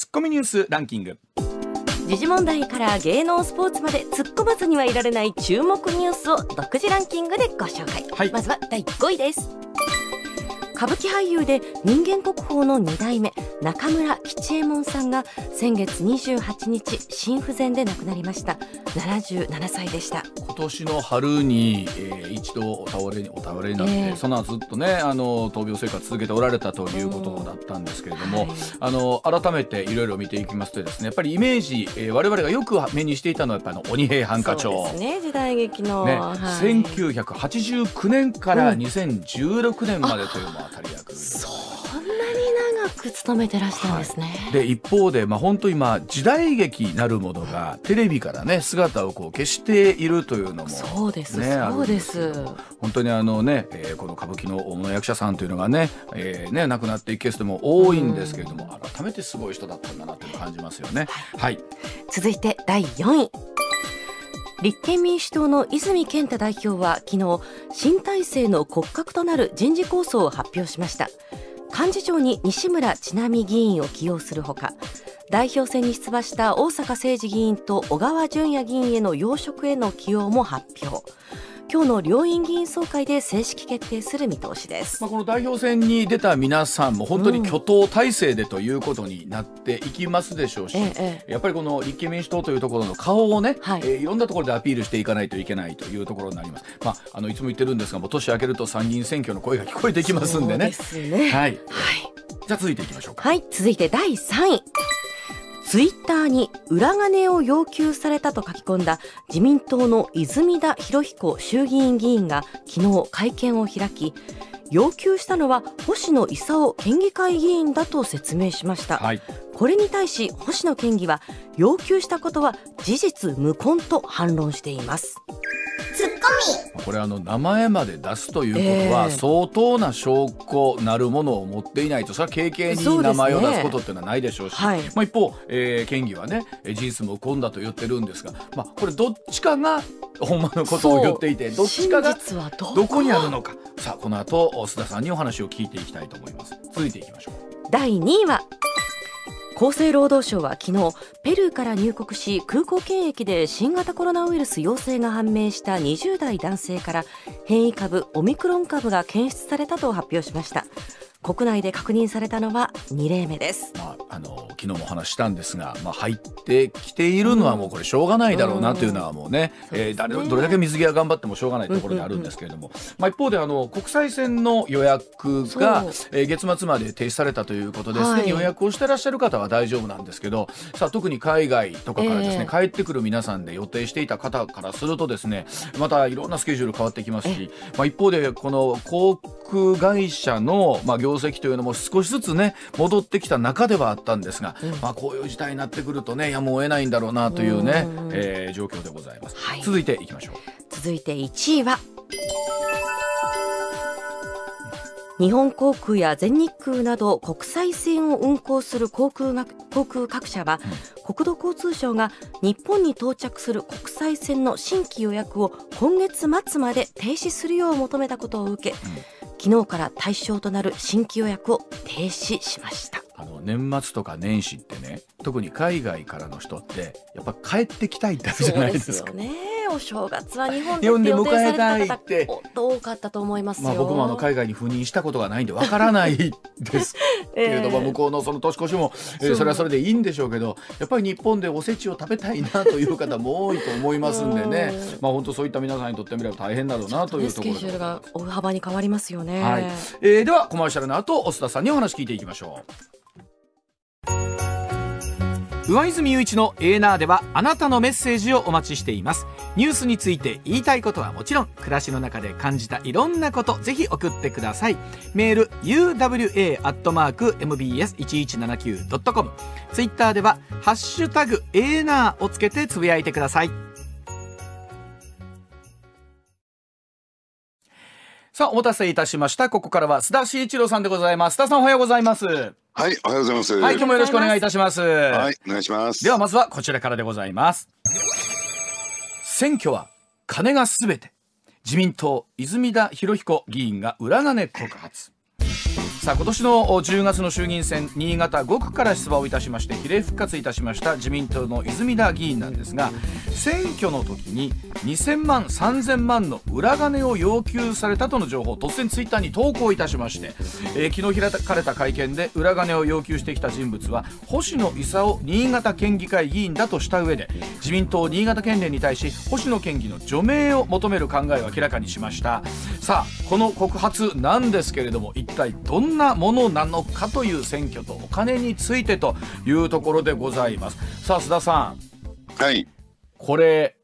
ツッコミニュースランキング時事問題から芸能スポーツまで突っ込まずにはいられない注目ニュースを独自ランキングでご紹介、はい、まずは第5位です歌舞伎俳優で人間国宝の2代目中村吉右衛門さんが先月28日心不全で亡くなりました77歳でした今年の春に、えー、一度お倒れにお倒れになって、えー、その後ずっとねあの闘病生活続けておられたということだったんですけれども、うんはい、あの改めていろいろ見ていきますとですねやっぱりイメージ、えー、我々がよく目にしていたのはやっぱりの鬼平犯科帳ですね時代劇の、ねはい、1989年から2016年までというのは、うんたり役そんなに長く勤めてらしたんですね、はい、で一方で、まあ、本当今時代劇なるものがテレビからね姿をこう消しているというのも、ね、そうですそうです本当にあのね、えー、この歌舞伎の大物役者さんというのがね,、えーね、ね亡くなっていくケースでも多いんですけれども、改めてすごい人だったんだなと感じますよね、はい、はい、続いて第4位立憲民主党の泉健太代表は昨日新体制の骨格となる人事構想を発表しました幹事長に西村智奈美議員を起用するほか代表選に出馬した大阪誠二議員と小川淳也議員への要職への起用も発表今日の両院議員総会で正式決定する見通しです、まあ、この代表選に出た皆さんも本当に挙党体制でということになっていきますでしょうし、うんええ、やっぱりこの立憲民主党というところの顔をね、はい、えー、いろんなところでアピールしていかないといけないというところになります、まあ、あのいつも言ってるんですがもう年明けると参議院選挙の声が聞こえてきますんでね。ですねはい、はい、じゃあ続いていきましょうか。はい続いて第3位ツイッターに裏金を要求されたと書き込んだ自民党の泉田博彦衆議院議員が昨日会見を開き要求したのは星野功県議会議員だと説明しました、はい、これに対し星野県議は要求したことは事実無根と反論していますツッコミこれあの名前まで出すということは、相当な証拠なるものを持っていないとそれは軽々に名前を出すことっていうのはないでしょうし、ねはい、まあ、一方、えー、県議はね事実無根だと言ってるんですが、まあ、これどっちかが本間のことを言っていてどっちかがどこにあるのかさあこの後須田さんにお話を聞いていきたいと思います続いていきましょう第2位は厚生労働省は昨日ペルーから入国し空港検疫で新型コロナウイルス陽性が判明した20代男性から変異株オミクロン株が検出されたと発表しました国内で確認されたのは2例目です、まあ、あの昨日もお話したんですが、まあ、入ってきているのはもうこれしょうがないだろうなというのはもうねうん、う、ね、えー、どれだけ水際頑張ってもしょうがないところであるんですけれども、うんうんうん、まあ、一方であの国際線の予約が、えー、月末まで停止されたということで、すでに予約をしてらっしゃる方は大丈夫なんですけど、さあ特に海外とかからですね、えー、帰ってくる皆さんで予定していた方からするとですねまたいろんなスケジュール変わってきますし、まあ、一方でこの航空会社の、まあ、業績というのも少しずつね戻ってきた中ではあったんですが、うん、まあ、こういう事態になってくるとねやむを得ないんだろうなというね、うえー、状況でございます、はい、続いていきましょう続いて1位は日本航空や全日空など国際線を運航する航空が航空各社は、国土交通省が日本に到着する国際線の新規予約を今月末まで停止するよう求めたことを受け、うん昨日から対象となる新規予約を停止しましたあの年末とか年始ってね特に海外からの人ってやっぱ帰ってきたいってあるじゃないですか。そうですよねお正月は日本で迎えたいって多かったと思いますまあ、僕もあの海外に赴任したことがないんでわからないですけれども、え向こうのその年越しも、えそれはそれでいいんでしょうけどやっぱり日本でおせちを食べたいなという方も多いと思いますんでねまあ本当そういった皆さんにとってみれば大変だろうなというところで、スケジュールが大幅に変わりますよね、はいえー、ではコマーシャルの後須田さんにお話聞いていきましょう。上泉雄一のエーナーではあなたのメッセージをお待ちしていますニュースについて言いたいことはもちろん暮らしの中で感じたいろんなことぜひ送ってくださいメール uwa.mbs1179.com ツイッターでは「ハッシュタグエーナー」をつけてつぶやいてくださいさあ、お待たせいたしました。ここからは須田慎一郎さんでございます。須田さん、おはようございます。はい、おはようございます。はい、今日もよろしくお願いいたします。はい、お願いします。では、まずはこちらからでございます。選挙は金がすべて。自民党、泉田裕彦議員が裏金告発。さあ今年の10月の衆議院選新潟5区から出馬をいたしまして比例復活いたしました自民党の泉田議員なんですが選挙の時に2000万3000万の裏金を要求されたとの情報を突然ツイッターに投稿いたしまして、えー、昨日開かれた会見で裏金を要求してきた人物は星野功新潟県議会議員だとした上で自民党新潟県連に対し星野県議の除名を求める考えを明らかにしましたさあこの告発なんですけれども一体どんなんなものなのかという選挙とお金についてというところでございますさあ須田さんはいこれ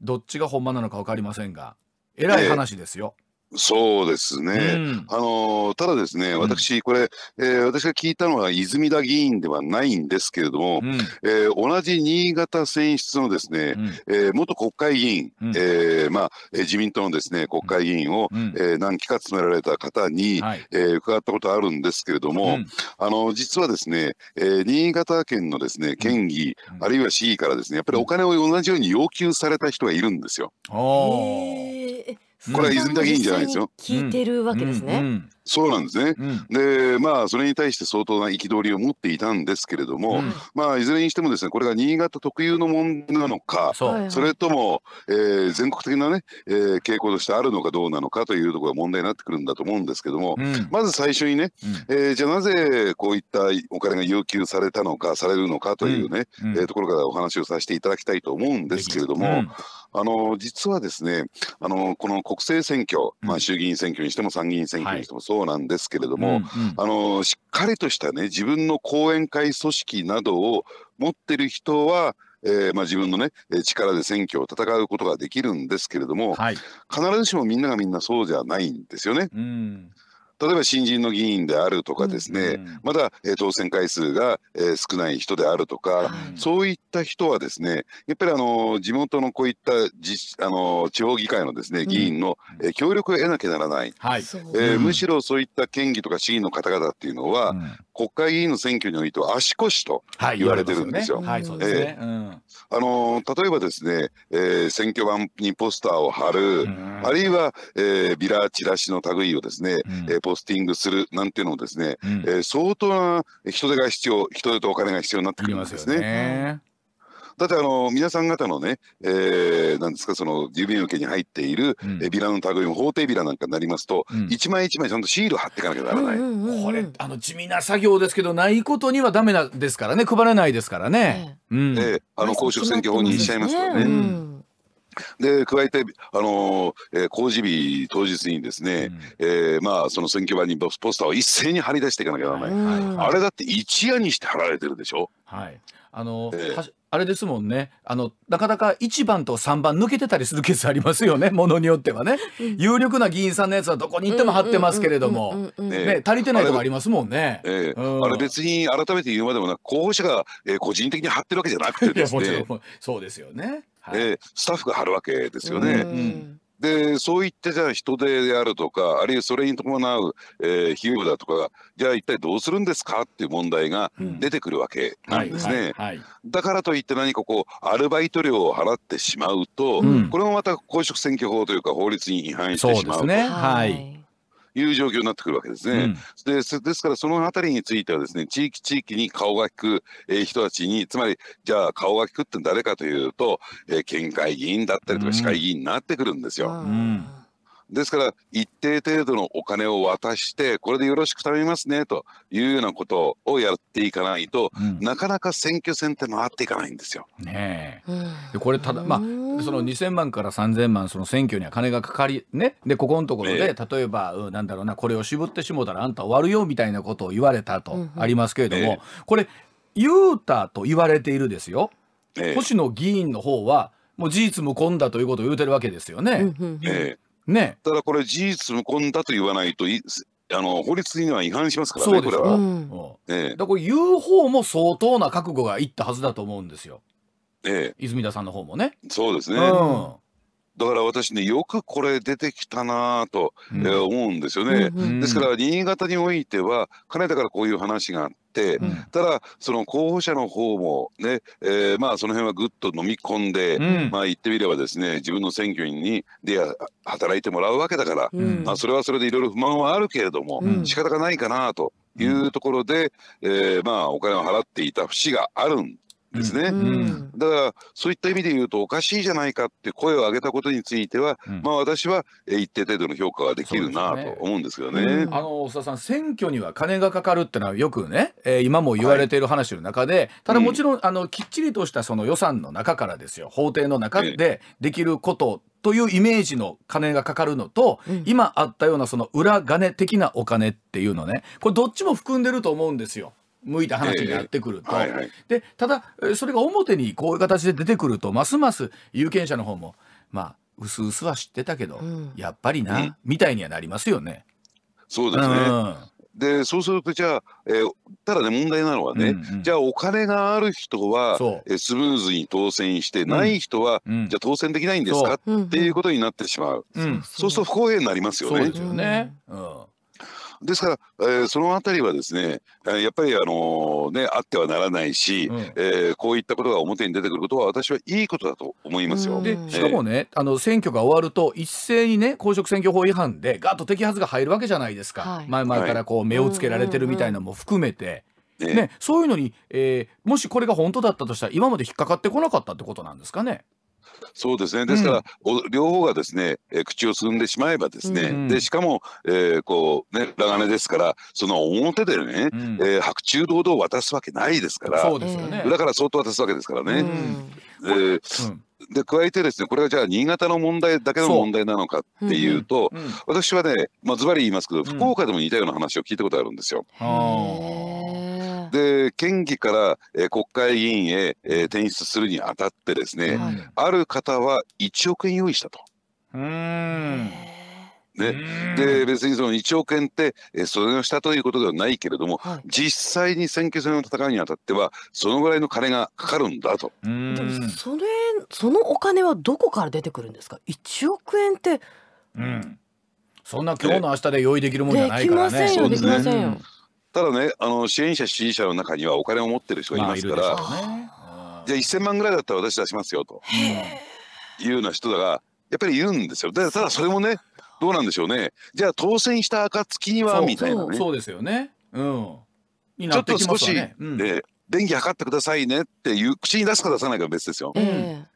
どっちが本番なのか分かりませんがえらい話ですよ、えーそうですね、うん、あのただですね、私、これ、えー、私が聞いたのは泉田議員ではないんですけれども、うん、えー、同じ新潟選出のですね、うん、えー、元国会議員、うん、えー、まあ、自民党のですね国会議員を、うん、え何期か務められた方に、え伺ったことあるんですけれども、あの実はですね、え新潟県のですね県議、あるいは市議からですねやっぱりお金を同じように要求された人がいるんですよ。ーこれは泉田議員じゃないですよ。聞いてるわけですね。うんうん、そうなんですね、でまあそれに対して相当な憤りを持っていたんですけれども、まあいずれにしてもですねこれが新潟特有の問題なのかそれとも、えー、全国的なね、えー、傾向としてあるのかどうなのかというところが問題になってくるんだと思うんですけども、まず最初にね、えー、じゃあなぜこういったお金が要求されたのかされるのかというね、うえところからお話をさせていただきたいと思うんですけれども、あの実はですねあのこの国政選挙、まあ、衆議院選挙にしても参議院選挙にしてもそうなんですけれども、あのしっかりとしたね自分の後援会組織などを持ってる人はえーまあ、自分の、ね、力で選挙を戦うことができるんですけれども、はい、必ずしもみんながみんなそうじゃないんですよね。うん例えば新人の議員であるとかですね、うんうん、まだ、えー、当選回数が、えー、少ない人であるとか、はい、そういった人はですねやっぱりあの地元のこういったあの地方議会のですね議員の、うん、えー、協力を得なきゃならない、はい、えー、むしろそういった県議とか市議の方々っていうのは、うん、国会議員の選挙においては足腰と言われてるんですよ。ーあの例えばですね、えー、選挙版にポスターを貼る、あるいは、えー、ビラチラシの類をですね、うん、えーポスティングするなんていうのもですね、うん、えー、相当な人手が必要人手とお金が必要になってくるんですね。だってあの皆さん方のね、えー、なんですかその郵便受けに入っている、うえビラの類も法廷ビラなんかになりますと、うん、一枚一枚ちゃんとシール貼っていかなきゃならない、これあの地味な作業ですけどないことにはだめなですからね配らないですからね。うん、えあの公職選挙法にしちゃいますからね。うんで加えて、あのーえー、公示日当日にですね、うん、えー、まあ、その選挙版にポスターを一斉に貼り出していかなきゃならない、あれだって一夜にして貼られてるでしょ。はいあの、えー、あれですもんねあのなかなか1番と3番抜けてたりするケースありますよね ものによってはね、有力な議員さんのやつはどこに行っても貼ってますけれども、ね、足りてないとこありますもんねあれえー、あれ別に改めて言うまでもなく候補者が、えー、個人的に貼ってるわけじゃなくてですねそうですよね。はい、えスタッフが張るわけですよね。でそういってじゃあ人手であるとかあるいはそれに伴う、えー、費用だとかじゃあ一体どうするんですかっていう問題が出てくるわけなんですね。だからといって何かこうアルバイト料を払ってしまうと、うん、これもまた公職選挙法というか法律に違反してしまう。うですねはいいう状況になってくるわけですね。うん、でですからその辺りについてはですね地域地域に顔が利く、えー、人たちにつまりじゃあ顔が利くって誰かというと、えー、県会議員だったりとか市会議員になってくるんですよ。うんですから一定程度のお金を渡してこれでよろしく頼みますねというようなことをやっていかないと、うん、なかなか選挙戦って回っていかないんですよ。ねえこれただまあその2000万から3000万その選挙には金がかかりねでここのところで、例えば、うん、なんだろうなこれを渋ってしもたらあんた終わるよみたいなことを言われたとありますけれども、うんこれ言うたと言われているですよ、え星野議員の方はもう事実無根だということを言うてるわけですよね。えね、ただこれ事実無根だと言わないといあの法律には違反しますからね、これは。うん、ええ、だから言う方も相当な覚悟がいったはずだと思うんですよ、ええ、泉田さんの方もね。そうですね、うんだから私ねよくこれ出てきたなと、え思うんですよね、うんですから新潟においてはかねてからこういう話があって、うん、ただその候補者の方もね、えー、まあその辺はぐっと飲み込んで、うん、まあ言ってみればですね自分の選挙にで働いてもらうわけだから、まあそれはそれでいろいろ不満はあるけれども、うん、仕方がないかなというところで、えー、まあお金を払っていた節があるんですね、うんうん、だからそういった意味で言うとおかしいじゃないかって声を上げたことについては、うん、まあ私は一定程度の評価はできるなと思うんですけどね。ねあの大田さん選挙には金がかかるってのはよくね、えー、今も言われている話の中で、はい、ただもちろん、あのきっちりとしたその予算の中からですよ法廷の中でできることというイメージの金がかかるのと、うん、今あったようなその裏金的なお金っていうのねこれどっちも含んでると思うんですよ。向いた話になってくると、えーはいはい、でただそれが表にこういう形で出てくるとますます有権者の方もまあ薄々は知ってたけど、うん、やっぱりな、うみたいにはなりますよね。そうですね、うんでそうするとじゃあ、えー、ただね問題なのはね、うんうん、じゃあお金がある人は、えー、スムーズに当選して、ない人は、うん、じゃあ当選できないんですか、うん、っていうことになってしまう、うん、そうすると不公平になりますよね。そうですよね、うんですから、えー、そのあたりはですね、やっぱりあのねあってはならないし、うん、えー、こういったことが表に出てくることは私はいいことだと思いますよ。でしかもね、あの選挙が終わると一斉にね公職選挙法違反でがっと摘発が入るわけじゃないですか、はい、前々からこう目をつけられてるみたいなのも含めて。ね、ね、そういうのに、えー、もしこれが本当だったとしたら今まで引っかかってこなかったってことなんですかね。そうですねですから、うん、両方がですね、えー、口をつんでしまえばですね、うん、でしかも、えー、こうね裏金ですからその表でね、うん、えー、白昼堂々渡すわけないですからそうですよ、ね、から相当渡すわけですからね。うん、えーで加えてですねこれがじゃあ新潟の問題だけの問題なのかっていうと、うんうん、私はねまあズバリ言いますけど、福岡でも似たような話を聞いたことあるんですよ。うんで県議から、えー、国会議員へ、えー、転出するにあたってですね、はい、ある方は1億円用意したと。うんね、で別にその1億円って、えー、それをしたということではないけれども、はい、実際に選挙戦を戦うにあたってはそのぐらいの金がかかるんだと。それそのお金はどこから出てくるんですか1億円って、うん、そんな今日の明日で用意できるもんじゃないからね。できませんよできませんよ。ただねあの支援者支持者の中にはお金を持ってる人がいますから、まあね、じゃあ1,000万ぐらいだったら私出しますよというような人だがやっぱり言うんですよ。ただそれもねどうなんでしょうねじゃあ当選した暁にはみたいなね。そうですよね、うん、ねちょっと少し、うん、で電気測ってくださいねっていう口に出すか出さないか別ですよ。えー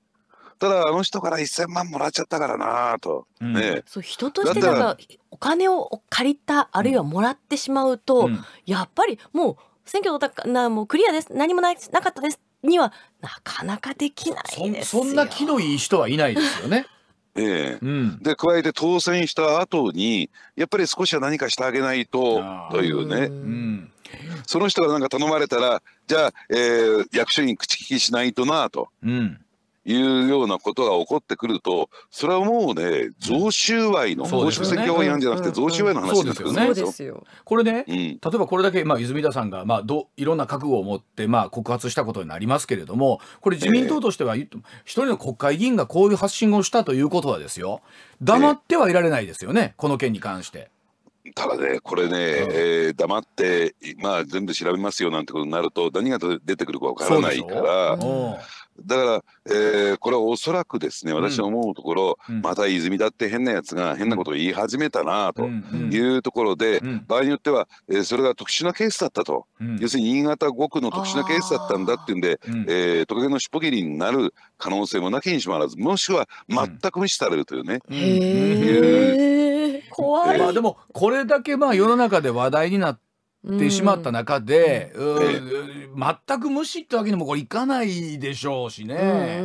ただあの人から1,000万もらっちゃったからなと、うん、ね、そう人としてなんかお金を借りたあるいはもらってしまうと、うん、やっぱりもう選挙のたなもうクリアです何もないなかったですにはなかなかできないですそんな気のいい人はいないですよね。ええ、うん、で加えて当選した後にやっぱり少しは何かしてあげないとというね。うんその人が何か頼まれたらじゃあ、えー、役所に口利きしないとなと、うん、いうようなことが起こってくるとそれはもうね贈収賄の公職選挙法違反じゃなくて贈収賄の話になってくるんですよ。これね、うん、例えばこれだけ、まあ、泉田さんが、まあ、どいろんな覚悟を持って、まあ、告発したことになりますけれどもこれ自民党としては、えー、一人の国会議員がこういう発信をしたということはですよ黙ってはいられないですよね、えー、この件に関して。ただね、これね、えー、黙って、まあ、全部調べますよなんてことになると、何が出てくるかわからないから。だから、えー、これはおそらくですね私は思うところ、うん、また泉だって変なやつが変なことを言い始めたなというところで、うんうん、場合によっては、えー、それが特殊なケースだったと、うん、要するに新潟5区の特殊なケースだったんだっていうんで、えー、トカゲの尻尾切りになる可能性もなきにしもあらずもしくは全く無視されるというね。うん、へー怖い、えー、まあでもこれだけまあ世の中で話題になってってしまった中で、全く無視ってわけにもこれいかないでしょうしね。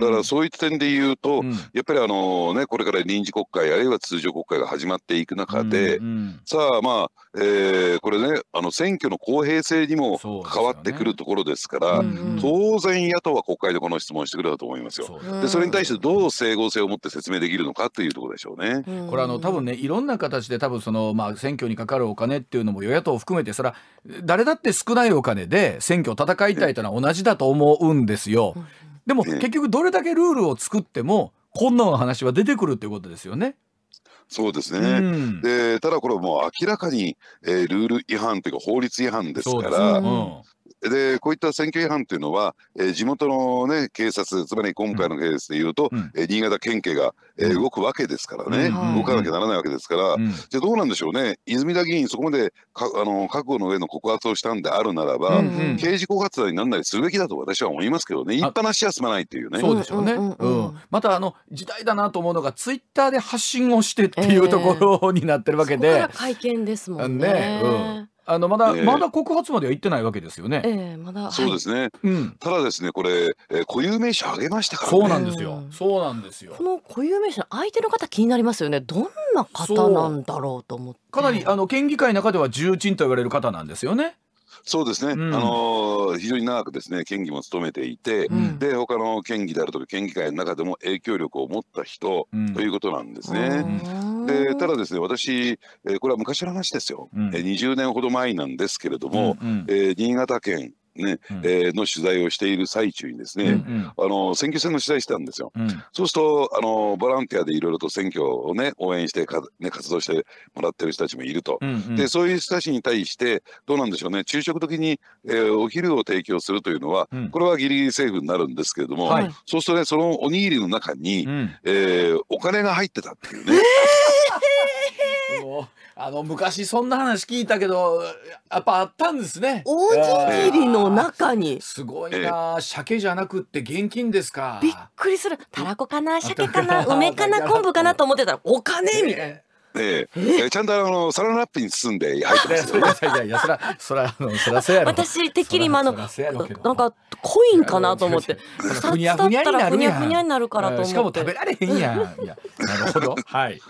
だからそういった点で言うと、うん、やっぱりあの、ね、これから臨時国会あるいは通常国会が始まっていく中で、うんうん、さあまあ、えー、これねあの選挙の公平性にも関わってくるところですから、ねうんうん、当然野党は国会でこの質問してくれたと思いますよ。そでそれに対してどう整合性を持って説明できるのかというところでしょうね。うん、これあの多分ねいろんな形で多分その、まあ、選挙にかかるお金っていうのも与野党含めてそれは誰だって少ないお金で選挙を戦いたいというのは同じだと思うんですよ。でも結局どれだけルールを作ってもこんな話は出てくるということですよね。そうですね、うん、でただこれもう明らかに、えー、ルール違反というか法律違反ですから。でこういった選挙違反というのは、えー、地元の、ね、警察つまり今回のケースでいうと、うん、えー、新潟県警が、えー、動くわけですからね、うん、動かなきゃならないわけですから、うん、じゃどうなんでしょうね泉田議員そこまでかあの覚悟の上の告発をしたんであるならば、うんうん、刑事告発罪にならないするべきだと私は思いますけどね言いっなしは済まないというね。そうでしょうね、うんまたあの時代だなと思うのがツイッターで発信をしてっていうところになってるわけで。えー、会見ですもんね、ね、うんあのまだ、えー、まだ告発までは言ってないわけですよね。ええー、まだそうですね、はいうん、ただですねこれ、えー、固有名詞あげましたから、ね、そうなんですよ。そうなんですよ。この固有名詞の相手の方気になりますよね。どんな方なんだろうと思って。かなりあの県議会の中では重鎮と言われる方なんですよね。そうですね、うん、あの非常に長くですね県議も務めていて、うん、で他の県議であるとか県議会の中でも影響力を持った人、ということなんですね。でただですね私、えこれは昔の話ですよ、え20年ほど前なんですけれども、え新潟県ね、うん、えー、の取材をしている最中にですね、うんうん、あの選挙戦の取材してたんですよ。うん、そうするとあのボランティアでいろいろと選挙をね応援してか、ね、活動してもらってる人たちもいると、うんうん、でそういう人たちに対してどうなんでしょうね昼食時に、えー、お昼を提供するというのは、うん、これはギリギリセーフになるんですけれども、はい、そうするとねそのおにぎりの中に、うん、えー、お金が入ってたっていうね。えー あの昔そんな話聞いたけどやっぱあったんですねおにぎりの中にすごいな鮭じゃなくって現金ですかびっくりするたらこかな鮭かな梅かな昆布かなと思ってたらお金みたいな。ええちゃんとあのサランラップに包んで入ってますね。いやいやそらそらあのそらせやろ。私きり今のなんかコインかなと思って。ふにゃふにゃになるからと思って。しかも食べられへんやん。いやなるほどはい。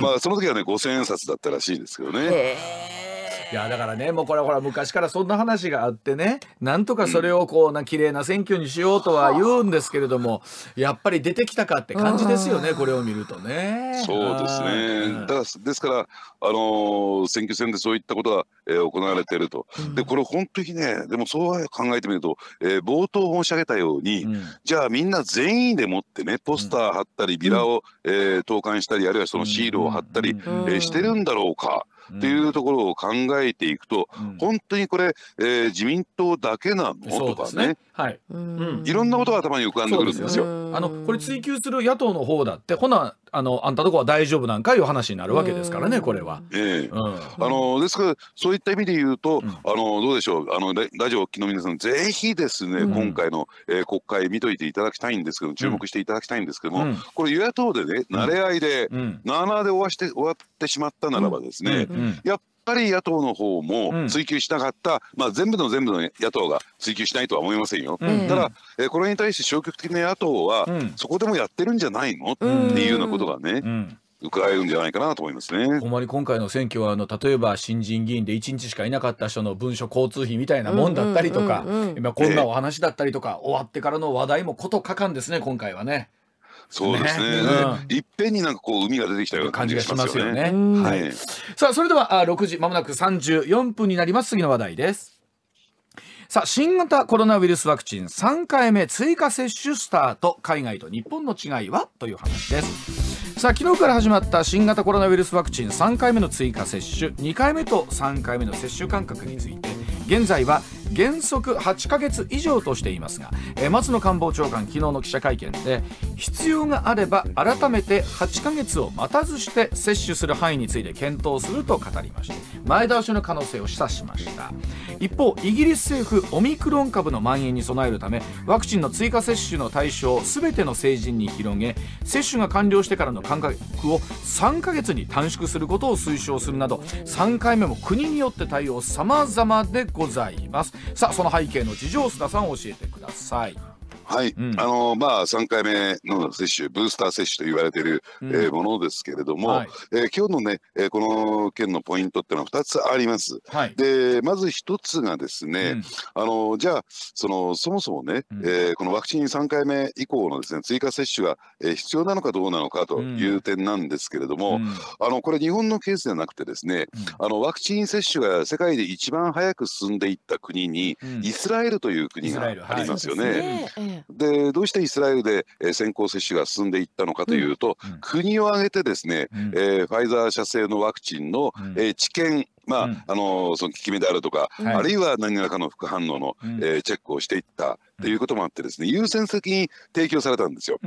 まあその時はね五千円札だったらしいですけどね。いやだからねもうこれほら昔からそんな話があってねなんとかそれをこうな綺麗な選挙にしようとは言うんですけれどもやっぱり出てきたかって感じですよねこれを見るとね。そうですねだですからあの選挙戦でそういったことが、えー、行われてると、でこれ本当にねでもそう考えてみると、えー、冒頭申し上げたように、うん、じゃあみんな全員でもってねポスター貼ったりビラを、うん、えー、投函したりあるいはそのシールを貼ったり、うん、えー、してるんだろうか。というところを考えていくと、うん、本当にこれ、えー、自民党だけなのとかねはい、うんいろんなことが頭に浮かんでくるんですよ。すあのこれ追及する野党の方だってほなあのあんたとこは大丈夫なんかいう話になるわけですからねこれは。ええー、あのですからそういった意味で言うと、うん、あのどうでしょうあのラジオ機の皆さんぜひですね、うん、今回の、えー、国会見といていただきたいんですけど注目していただきたいんですけども、うん、これ与野党でね慣れ合いで、うん、7で終わして終わってしまったならばですね、やっぱり野党の方も追及しなかった、まあ、全部の全部の野党が追及しないとは思いませんよ。ただ、えー、これに対して消極的な野党は、そこでもやってるんじゃないのっていうようなことがね。う伺えるんじゃないかなと思いますね。ほんまに今回の選挙はあの例えば新人議員で1日しかいなかった人の文書交通費みたいなもんだったりとか、今こんなお話だったりとか、終わってからの話題もことかかんですね今回はね。そうですね、ねうん、いっぺんになんかこう海が出てきたような感じがしますよね、ねはい、さあそれでは6時まもなく34分になります次の話題ですさあ新型コロナウイルスワクチン3回目追加接種スタート海外と日本の違いはという話ですさあ昨日から始まった新型コロナウイルスワクチン3回目の追加接種2回目と3回目の接種間隔について現在は原則8ヶ月以上としていますが、えー、松野官房長官昨日の記者会見で必要があれば改めて8ヶ月を待たずして接種する範囲について検討すると語りました前倒しの可能性を示唆しました一方イギリス政府オミクロン株の蔓延に備えるためワクチンの追加接種の対象を全ての成人に広げ接種が完了してからの間隔を3ヶ月に短縮することを推奨するなど3回目も国によって対応様々でございますさあその背景の事情を須田さん教えてくださいはい、うん、あのまあ、3回目の接種、ブースター接種と言われている、うん、えー、ものですけれども、はいえー、今日のね、えー、この件のポイントっていうのは2つあります。はい、でまず1つがですね、うん、あのじゃあその、そもそもね、うん、えー、このワクチン3回目以降のです、ね、追加接種が、えー、必要なのかどうなのかという点なんですけれども、あのこれ、日本のケースではなくて、ですね、あのワクチン接種が世界で一番早く進んでいった国に、イスラエルという国がありますよね。でどうしてイスラエルで先行接種が進んでいったのかというと、国を挙げてですね、えファイザー社製のワクチンの、え治験まあ、あのその効き目であるとか、あるいは何らかの副反応の、えチェックをしていったということもあってですね優先的に提供されたんですよ。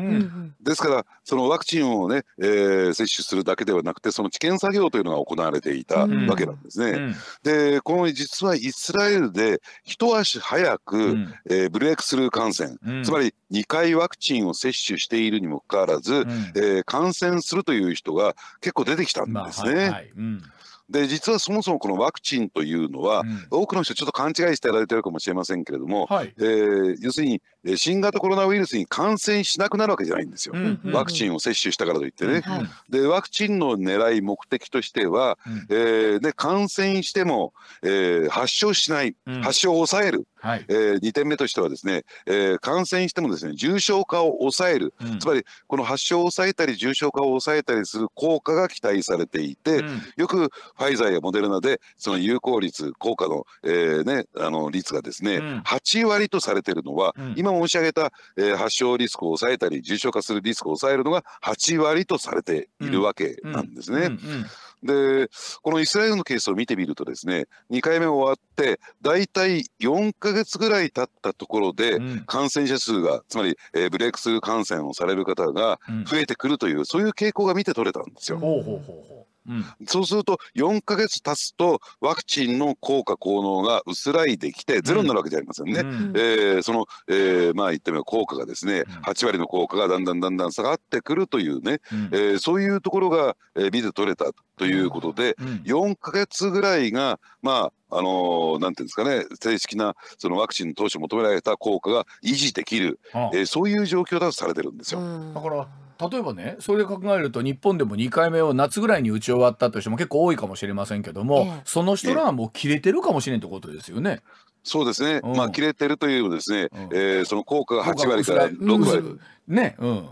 ですからそのワクチンをね、え接種するだけではなくてその治験作業というのが行われていたわけなんですね。でこの実はイスラエルで一足早く、えブレイクスルー感染、つまり2回ワクチンを接種しているにもかかわらず、え感染するという人が結構出てきたんですね。はいで実はそもそもこのワクチンというのは、うん、多くの人ちょっと勘違いしてやられてるかもしれませんけれども、はい、えー、要するにで新型コロナウイルスに感染しなくなるわけじゃないんですよ、うんうん、ワクチンを接種したからといってね、はい、でワクチンの狙い目的としては、うん、えー、感染しても、えー、発症しない、うん、発症を抑える、はい、えー、2点目としてはですね、えー、感染してもですね重症化を抑える、うん、つまりこの発症を抑えたり重症化を抑えたりする効果が期待されていて、よくファイザーやモデルナでその有効率効果の,、えね、あの率がですね、うん、8割とされてるのは、今の申し上げた、えー、発症リスクを抑えたり重症化するリスクを抑えるのが8割とされているわけなんですね。でこのイスラエルのケースを見てみるとですね2回目終わって大体4か月ぐらい経ったところで感染者数が、うん、つまり、えー、ブレイクスルー感染をされる方が増えてくるという、うん、そういう傾向が見て取れたんですよ。ほうほうほうほううん、そうすると4か月経つとワクチンの効果効能が薄らいできてゼロになるわけじゃありませんね。うん、えー、その、えー、まあ言ってみれば効果がですね、うん、8割の効果がだんだんだんだん下がってくるというね、うん、えー、そういうところが、えー、見て取れたということで、うん、4か月ぐらいがまああのー、なんていうんですかね正式なそのワクチン資を求められた効果が維持できる、あえー、そういう状況だとされてるんですよ。だから例えばねそれで考えると日本でも2回目を夏ぐらいに打ち終わったとしても結構多いかもしれませんけども、その人らはもう切れてるかもしれんってことですよね。そうですね、うん、まあ切れてるというですね、うん、えー、その効果が8割から6割、ねうん、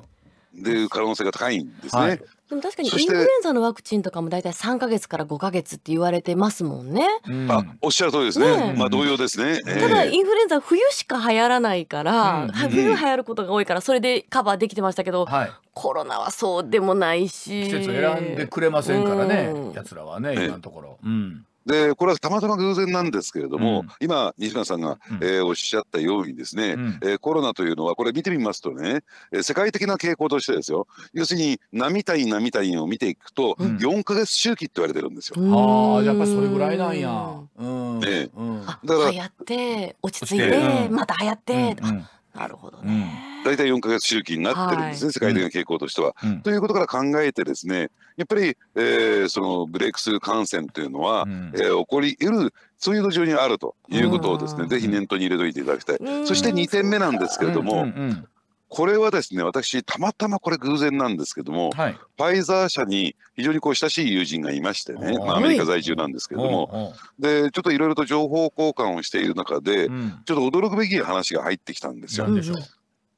で可能性が高いんですね。はいでも確かにインフルエンザのワクチンとかも大体3か月から5か月って言われてますもんね。あおっしゃる通りですね。ねまあ同様ですね。ただインフルエンザ冬しか流行らないから、うん、冬流行ることが多いからそれでカバーできてましたけど、はい、コロナはそうでもないし季節選んでくれませんからね、うん、やつらはね今のところ。うんでこれはたまたま偶然なんですけれども、うん、今西村さんが、えー、おっしゃったようにですね、うん、えー、コロナというのはこれ見てみますとね、えー、世界的な傾向としてですよ要するに波対波対を見ていくと、4か月周期って言われてるんですよ。あやっぱりそれぐらいなんや。うんね、だから流行って落ち着いて、また流行って。うんなるほどね。大体4か月周期になってるんですね、はい、世界的な傾向としては、うん、ということから考えてですねやっぱり、えー、そのブレイクスルー感染というのは、うん、えー、起こり得るそういう土壌にあるということをですね、うん、ぜひ念頭に入れておいていただきたい。そして2点目なんですけれども、これはですね私たまたまこれ偶然なんですけども、はい、ファイザー社に非常にこう親しい友人がいましてね、まあ、アメリカ在住なんですけれどもでちょっといろいろと情報交換をしている中で、うん、ちょっと驚くべき話が入ってきたんですよ。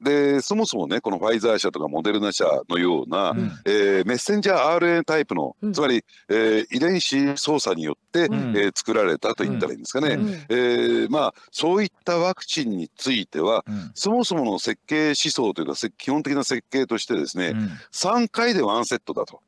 でそもそもねこのファイザー社とかモデルナ社のような、うん、えー、メッセンジャー RNA タイプの、うん、つまり、えー、遺伝子操作によって、うん、えー、作られたといったらいいんですかね、うん、えー、まあ、そういったワクチンについては、そもそもの設計思想というか基本的な設計としてですね、うん、3回でワンセットだと。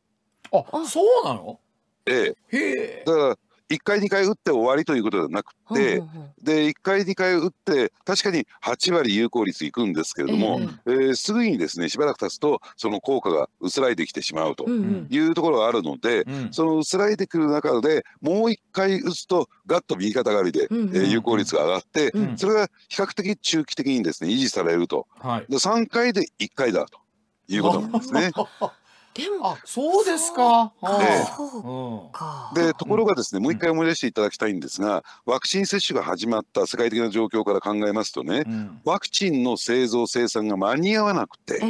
あそうなのええ、だから1回2回打って終わりということではなくて、で1回2回打って確かに8割有効率いくんですけれども、えー、えー、すぐにですねしばらく経つとその効果が薄らいできてしまうというところがあるので、うんうん、その薄らいでくる中でもう1回打つとガッと右肩上がりで、え有効率が上がって、それが比較的中期的にですね維持されると、はい、で3回で1回だということなんですね。でもあそうですか。でところがですねもう一回思い出していただきたいんですが、うん、ワクチン接種が始まった世界的な状況から考えますとね、うん、ワクチンの製造生産が間に合わなくて、うん、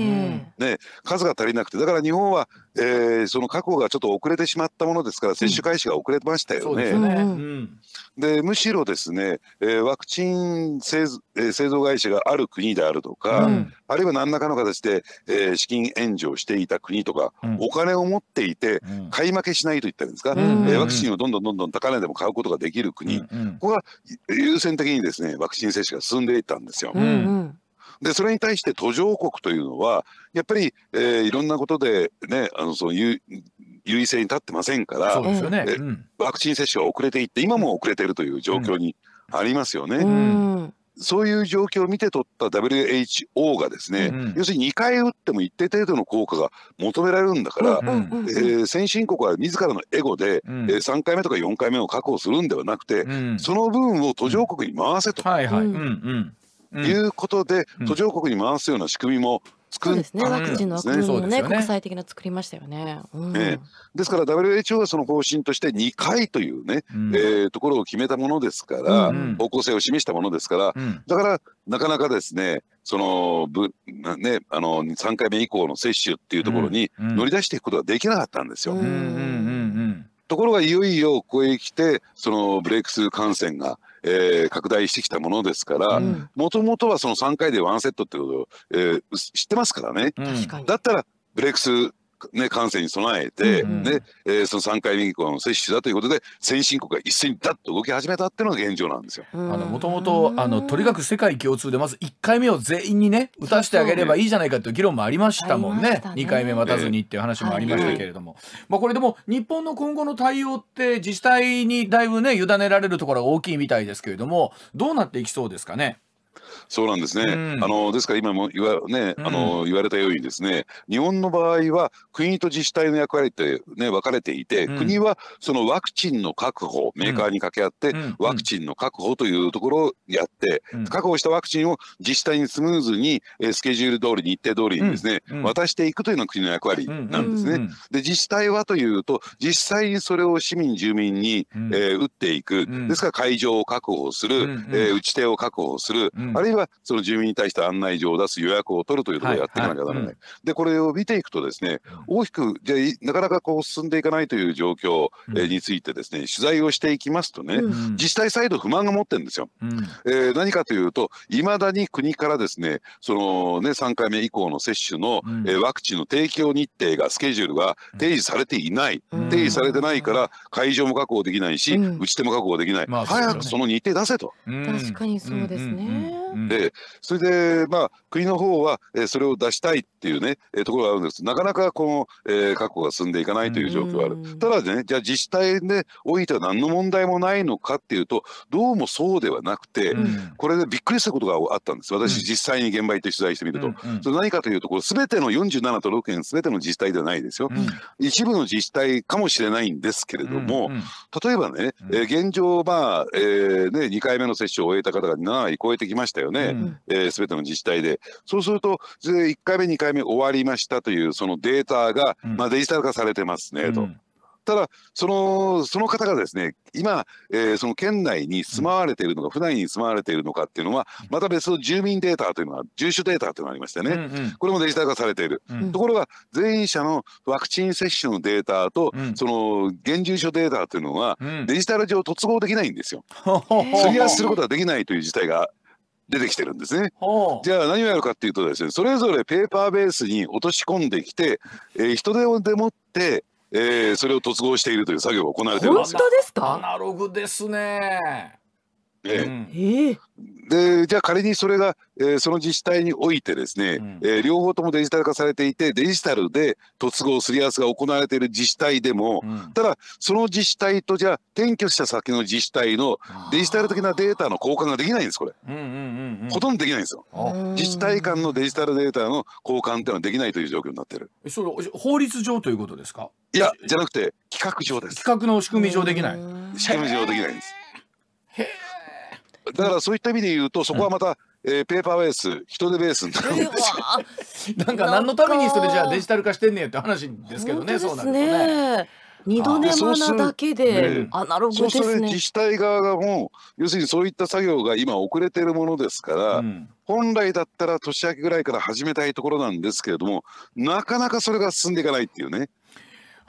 ね、数が足りなくてだから日本はえー、その確保がちょっと遅れてしまったものですから、接種開始が遅れましたよね。うん、で、ねむしろですね、えー、ワクチン製,、えー、製造会社がある国であるとか、うん、あるいは何らかの形で、えー、資金援助をしていた国とか、お金を持っていて、買い負けしないといったんですか、うん、えー、ワクチンをどんどんどんどん高値でも買うことができる国、ここが優先的にですねワクチン接種が進んでいったんですよ。うんでそれに対して途上国というのはやっぱり、えー、いろんなことで、ね、あのその優位性に立ってませんから、ねうん、ワクチン接種が遅れていって今も遅れてるという状況にありますよね。うん、そういう状況を見て取った WHO がですね、うん、要するに2回打っても一定程度の効果が求められるんだから、うん、えー、先進国は自らのエゴで、うん、えー、3回目とか4回目を確保するんではなくて、その分を途上国に回せと。はいはいいうことで、途上国に回すような仕組みも作ったんですね。ワクチンの枠組みもね、国際的な作りましたよね。ねですから WHO はその方針として2回というね、うえところを決めたものですから、方向性を示したものですから、だからなかなかですね、そのぶ、ね、あの3回目以降の接種っていうところに乗り出していくことができなかったんですよ。ところがいよいよここへ来てそのブレイクスルー感染がえー、拡大してきたものですからもともとはその3回でワンセットってことを、えー、知ってますからね。だったらブレイクスね、感染に備えて、うん、ねえー、その3回目以降の接種だということで先進国が一斉にだっと動き始めたっていうのが現状なんですよ。もともととにかく世界共通でまず1回目を全員にね打たせてあげればいいじゃないかという議論もありましたもんねね2回目待たずにっていう話もありましたけれども、えー、まあ、これでも日本の今後の対応って自治体にだいぶね委ねられるところが大きいみたいですけれどもどうなっていきそうですかね。そうなんですね、うん、あのですから今も言わ,、ね、あの言われたようにですね、うん、日本の場合は国と自治体の役割って、ね、分かれていて、うん、国はそのワクチンの確保メーカーに掛け合って、ワクチンの確保というところをやって、確保したワクチンを自治体にスムーズに、えー、スケジュール通り日程通りにですね、渡していくというのが国の役割なんですね。で自治体はというと実際にそれを市民住民に、えー、打っていく、ですから会場を確保する、うえー、打ち手を確保する、あるいははその住民に対して案内状を出す予約を取るというところをやっていかなきゃならない、はいはいうん、でこれを見ていくとですね大きくじゃなかなかこう進んでいかないという状況についてですね、取材をしていきますとね、うん、自治体サイド不満が持ってるんですよ。うん、えー、何かというといまだに国からですねそのね3回目以降の接種の、うん、えー、ワクチンの提供日程がスケジュールが提示されていない、提示されてないから会場も確保できないし、打ち手も確保できない、早くその日程出せと。確かにそうですね、でそれで、まあ、国の方は、えー、それを出したいっていうね、えー、ところがあるんですなかなかこの、えー、確保が進んでいかないという状況がある、ただねじゃあ自治体でおいては何の問題もないのかっていうとどうもそうではなくて、これでびっくりしたことがあったんです私、実際に現場行って取材してみると、それ何かというとこべての47都道府県べての自治体ではないですよ、一部の自治体かもしれないんですけれども、例えばね、えー、現状まあ、えーね、2回目の接種を終えた方が7割超えてきましたよよね、うん、えー、ての自治体でそうすると1回目2回目終わりましたというそのデータが、うん、まあ、デジタル化されてますねと。うんただそのその方がですね今、えー、その県内に住まわれているのか、うん、府内に住まわれているのかっていうのはまた別の住民データというのは住所データというのがありましてね、うんうん、これもデジタル化されている、うん、ところが全員者のワクチン接種のデータと、うん、その現住所データというのは、デジタル上突合できないんですよ。すり合わせすることができないという事態が出てきてるんですね。じゃあ何をやるかっていうとですねそれぞれペーパーベースに落とし込んできて、えー、人手をでもって、えー、それを突合しているという作業が行われてるす本当ですかアナログですねええ。でじゃあ仮にそれが、えー、その自治体においてですね、うん、えー、両方ともデジタル化されていてデジタルで突合すり合わせが行われている自治体でも、うん、ただその自治体とじゃあ転居した先の自治体のデジタル的なデータの交換ができないんですこれ、うんうんうんうん、ほとんどできないんですよ自治体間のデジタルデータの交換っていうのはできないという状況になってるその法律上ということですかいやじゃなくて企画上です企画の仕組み上できない仕組み上できないんですへえだからそういった意味で言うと、そこはまた、うんえー、ペーパーベース人手ベースになるんですよ。なんか何のためにそれじゃあデジタル化してんねんって話ですけどね。そうなんですね。二度寝間だけでアナログですね。そうする自治体側がもう要するにそういった作業が今遅れてるものですから、うん、本来だったら年明けぐらいから始めたいところなんですけれどもなかなかそれが進んでいかないっていうね。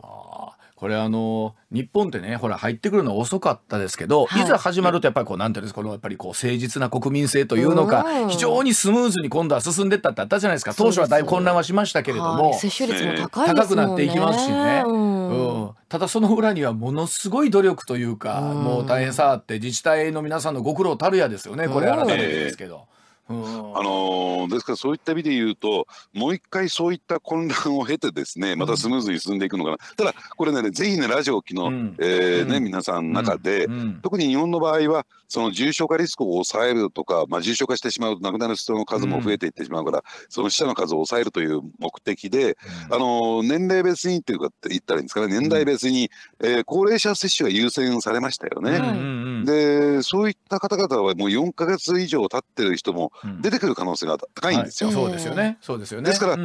あこれあの日本ってねほら入ってくるの遅かったですけど、はい、いざ始まるとやっぱりこうなんていうんですかこのやっぱりこう誠実な国民性というのか非常にスムーズに今度は進んでったってあったじゃないですか当初はだいぶ混乱はしましたけれども、はい、接種率も高い、ね、高くなっていきますしね、うん、うん、ただその裏にはものすごい努力というか、うん、もう大変さあって自治体の皆さんのご苦労たるやですよねこれ改めてですけど。あのですからそういった意味で言うともう一回そういった混乱を経てですねまたスムーズに進んでいくのかな、ただこれねぜひねラジオ機の、うえね、皆さんの中で、特に日本の場合はその重症化リスクを抑えるとか、まあ、重症化してしまうと亡くなる人の数も増えていってしまうから、その死者の数を抑えるという目的で、あの年齢別にというか言ったらいいんですかね年代別に、ええ高齢者接種が優先されましたよね。でそういった方々はもう4か月以上経ってる人も出てくる可能性が高いんですよ。そうですよね。そうですよね。ですから、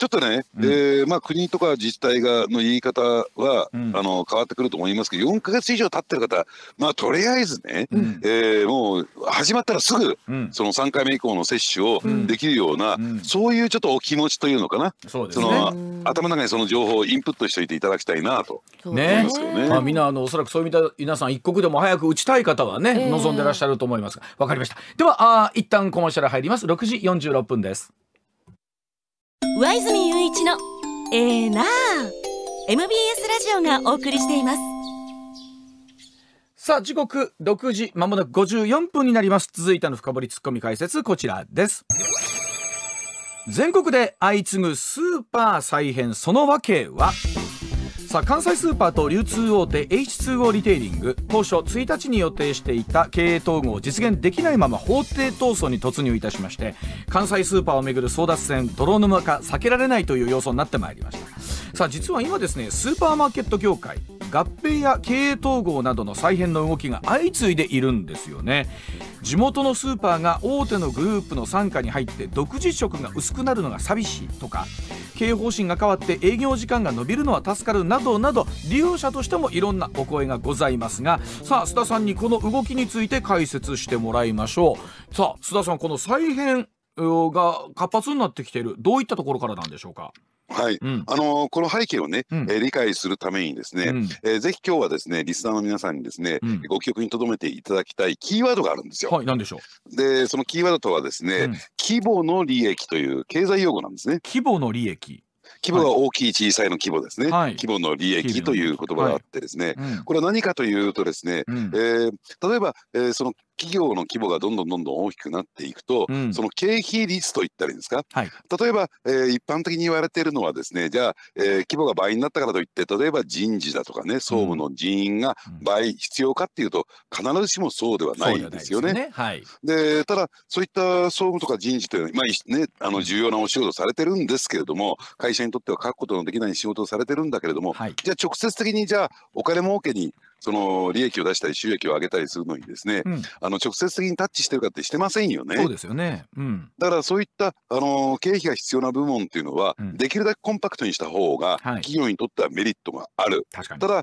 ちょっとね、うん、えー、まあ、国とか自治体がの言い方は、うん、あの変わってくると思いますけど4か月以上経ってる方、まあ、とりあえずね、うん、えー、もう始まったらすぐ、うん、その3回目以降の接種をできるような、そういうちょっとお気持ちというのかな、そ、ね、の頭の中にその情報をインプットしておいていただきたいなと思いますけどね。ねまあ、みんなあのおそらくそういう皆さん一刻でも早く打ちたい方はね、望んでらっしゃると思いますが分かりました。ではあ一旦コマーシャル入ります6時46分です。上泉雄一のえー、な MBS ラジオがお送りしていますさあ時刻6時まもなく54分になります続いての深掘りツッコミ解説こちらです全国で相次ぐスーパー再編その訳はさあ関西スーパーと流通大手 H2O リテイリング当初1日に予定していた経営統合を実現できないまま法廷闘争に突入いたしまして関西スーパーをめぐる争奪戦泥沼化避けられないという様相になってまいりましたさあ実は今ですねスーパーマーケット業界合併や経営統合などの再編の動きが相次いでいるんですよね地元のスーパーが大手のグループの傘下に入って独自色が薄くなるのが寂しいとか経営方針が変わって営業時間が延びるのは助かるなどなど利用者としてもいろんなお声がございますがさあ須田さんにこの動きについて解説してもらいましょうさあ須田さんこの再編が活発になってきているどういったところからなんでしょうかはい、うん、あのこの背景をね、えん、え理解するためにですね、うん、えー、ぜひ今日はですねリスナーの皆さんにですね、うん、ご記憶に留めていただきたいキーワードがあるんですよ。はい、何でしょうでそのキーワードとはですね、規模の利益という経済用語なんですね。規模の利益規模が大きい小さいの規模ですね、はい、規模の利益という言葉があってですね、はいこれは何かというとですね、うん、えー、例えば、えー、その企業の規模がどんどんどんどん大きくなっていくと、うん、その経費率といったらいいんですか、はい、例えば、えー、一般的に言われているのはですねじゃあ、えー、規模が倍になったからといって例えば人事だとかね総務の人員が倍必要かっていうと、うん、必ずしもそうではないんですよね。で、ねはい、ただそういった総務とか人事というのは、まあね、あの重要なお仕事されてるんですけれども会社にとっては書くことのできない仕事をされてるんだけれども、はい、じゃあ直接的にじゃあお金儲けにその利益を出したり収益を上げたりするのにですね、うん、あの直接的にタッチしてるかってしてませんよね。そうですよね、うん、だからそういった、あのー、経費が必要な部門っていうのは、うん、できるだけコンパクトにした方が、はい、企業にとってはメリットがある。ただ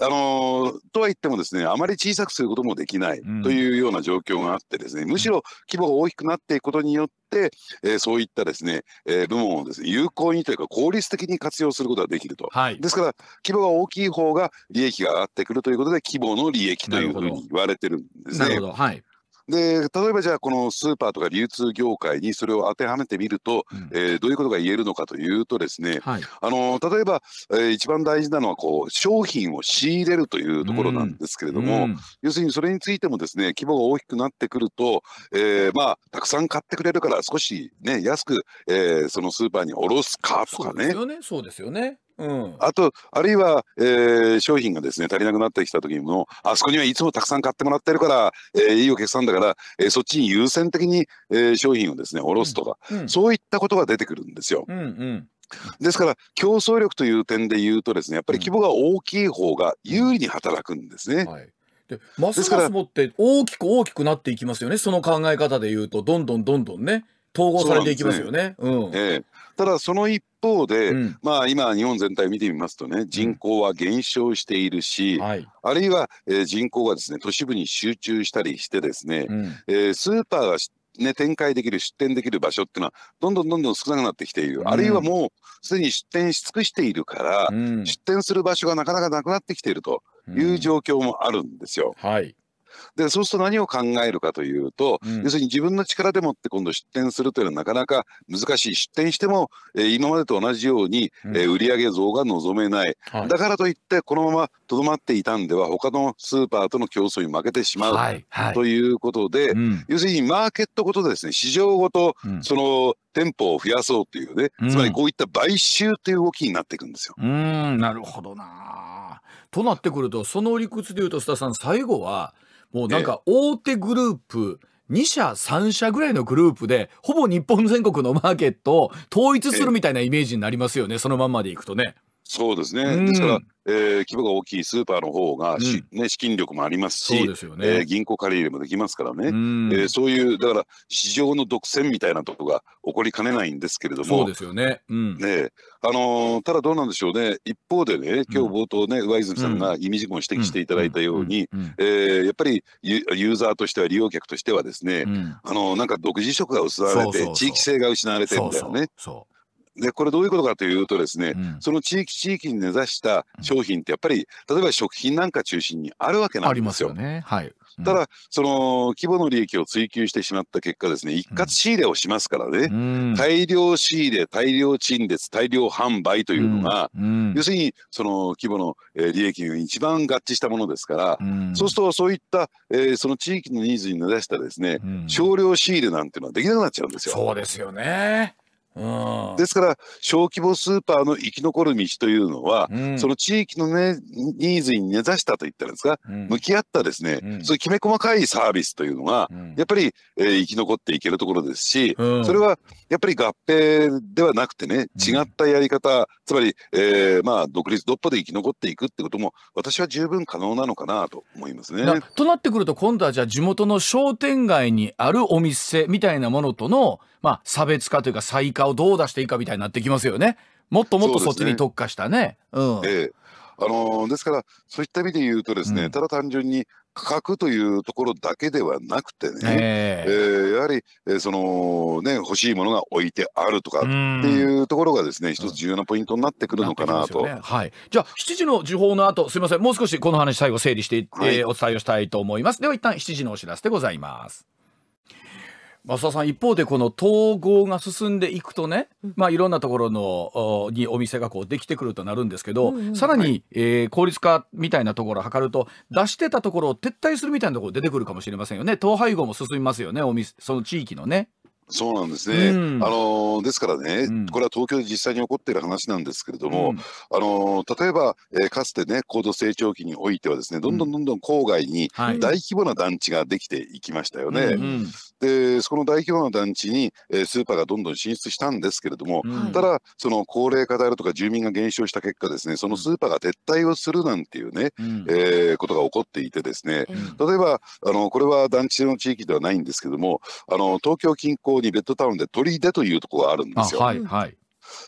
あのとは言ってもですねあまり小さくすることもできないというような状況があってですね、むしろ規模が大きくなっていくことによって、えー、そういったですね、えー、部門をですね有効にというか効率的に活用することができると、はい、ですから規模が大きい方が利益が上がってくるということで規模の利益というふうに言われてるんですね。はいで例えばじゃあこのスーパーとか流通業界にそれを当てはめてみると、うん、えー、どういうことが言えるのかというとですね、はい、あの例えば、えー、一番大事なのはこう商品を仕入れるというところなんですけれども、うん、要するにそれについてもですね規模が大きくなってくると、えー、まあたくさん買ってくれるから少しね安く、えー、そのスーパーに卸すかとかね。そうですよね。そうですよねうん、あとあるいは、えー、商品がですね足りなくなってきた時にもあそこにはいつもたくさん買ってもらってるから、えー、いいお客さんだから、えー、そっちに優先的に、えー、商品をですねおろすとか、うんうん、そういったことが出てくるんですよ。うんうんですから競争力という点で言うとですねやっぱり規模が大きい方が有利に働くんですね。うん、はい、でますますもって大きく大きくなっていきますよねその考え方で言うとどんどんどんどんね。統合されていきますよね。うねうんえー、ただその一方で、うん、まあ、今日本全体見てみますとね人口は減少しているし、うんはい、あるいは、えー、人口がですね都市部に集中したりしてですね、うん、えー、スーパーがね、展開できる出店できる場所っていうのはどんどんどんどん少なくなってきている、うん、あるいはもうすでに出店し尽くしているから、うん、出店する場所がなかなかなくなってきているという状況もあるんですよ。うん、はいでそうすると何を考えるかというと、うん、要するに自分の力でもって今度出店するというのはなかなか難しい出店しても、えー、今までと同じように、うん、えー、売上増が望めない、はい、だからといってこのままとどまっていたんでは他のスーパーとの競争に負けてしまう、はいということで、うん、要するにマーケットごとですね市場ごと、その店舗を増やそうというね、つまりこういった買収という動きになっていくんですよ。うんなるほどなとなってくるとその理屈でいうと須田さん最後はもうなんか大手グループ、2社3社ぐらいのグループでほぼ日本全国のマーケットを統一するみたいなイメージになりますよねそのまんまでいくとね。そうですね、うん、ですから、えー、規模が大きいスーパーの方が、うん、ね、資金力もありますし、ねえー、銀行借り入れもできますからね、うん、えー、そういうだから市場の独占みたいなことが起こりかねないんですけれどもそうですよね,、うんねあのー、ただどうなんでしょうね一方でね今日冒頭ね、上泉さんが意味事項を指摘していただいたように、えー、やっぱりユーザーとしては利用客としてはですね、あのー、なんか独自色が失われて地域性が失われてるんだよね。そうそうそうでこれどういうことかというとですね、うん、その地域地域に根ざした商品ってやっぱり、例えば食品なんか中心にあるわけなんですよ。ありますよね。はい。ただその規模の利益を追求してしまった結果ですね一括仕入れをしますからね、大量仕入れ大量陳列大量販売というのが、要するにその規模の利益が一番合致したものですから、そうするとそういった、えその地域のニーズに根ざしたですね、少量仕入れなんていうのはできなくなっちゃうんですよ。そうですよねですから小規模スーパーの生き残る道というのは、うん、その地域の、ね、ニーズに根ざしたといったらですか、うん、向き合ったですね、そういうきめ細かいサービスというのが、やっぱり、えー、生き残っていけるところですし、それはやっぱり合併ではなくてね違ったやり方、つまり、えー、まあ独立どっぽで生き残っていくってことも私は十分可能なのかなと思いますね。となってくると今度はじゃあ地元の商店街にあるお店みたいなものとのまあ、差別化というか最下をどう出していいかみたいになってきますよね。もっともっとそっちに特化したね。ええあのですからそういった意味で言うとですね、うん、ただ単純に価格というところだけではなくてね、えー、えー、やはり、えー、そのね欲しいものが置いてあるとかっていうところがですね、一つ重要なポイントになってくるのかなと。なね、はい。じゃあ7時の時報の後すみませんもう少しこの話最後整理して、はい、えお伝えをしたいと思います。では一旦7時のお知らせでございます。増田さん一方でこの統合が進んでいくとね、うん、まあ、いろんなところのにお店がこうできてくるとなるんですけど、うんうん、さらに、はい、えー、効率化みたいなところを図ると出してたところを撤退するみたいなところ出てくるかもしれませんよね統廃合も進みますよねお店その地域のね。そうなんですね、うん、あのですからね、うん、これは東京で実際に起こっている話なんですけれども、うん、あの例えば、えー、かつてね、高度成長期においては、ですねどんどんどんどん郊外に大規模な団地ができていきましたよね。はい、で、そこの大規模な団地に、えー、スーパーがどんどん進出したんですけれども、ただ、その高齢化であるとか、住民が減少した結果、ですねそのスーパーが撤退をするなんていうね、うん、えー、ことが起こっていて、ですね例えばあの、これは団地の地域ではないんですけれども、あの東京近郊方にベッドタウンで鳥出というところがあるんですよ。はいはい、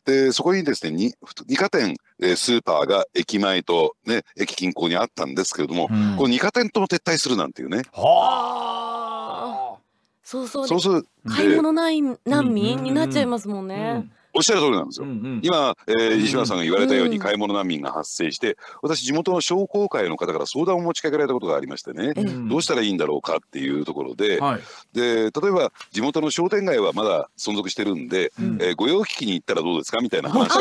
でそこにですね 2, 2家店、えー、スーパーが駅前と、ね、駅近郊にあったんですけれども、うん、この2家店とも撤退するなんていうね。はあそうそうそうする買い物ない難民になっちゃいますもんね。うんうんうんおっしゃる通りなんですよ。うんうん、今、えー、西村さんが言われたように買い物難民が発生して、うん、私地元の商工会の方から相談を持ちかけられたことがありましてね、うん、どうしたらいいんだろうかっていうところで、はい、で例えば地元の商店街はまだ存続してるんで、うん、えー、御用聞きに行ったらどうですかみたいな話を。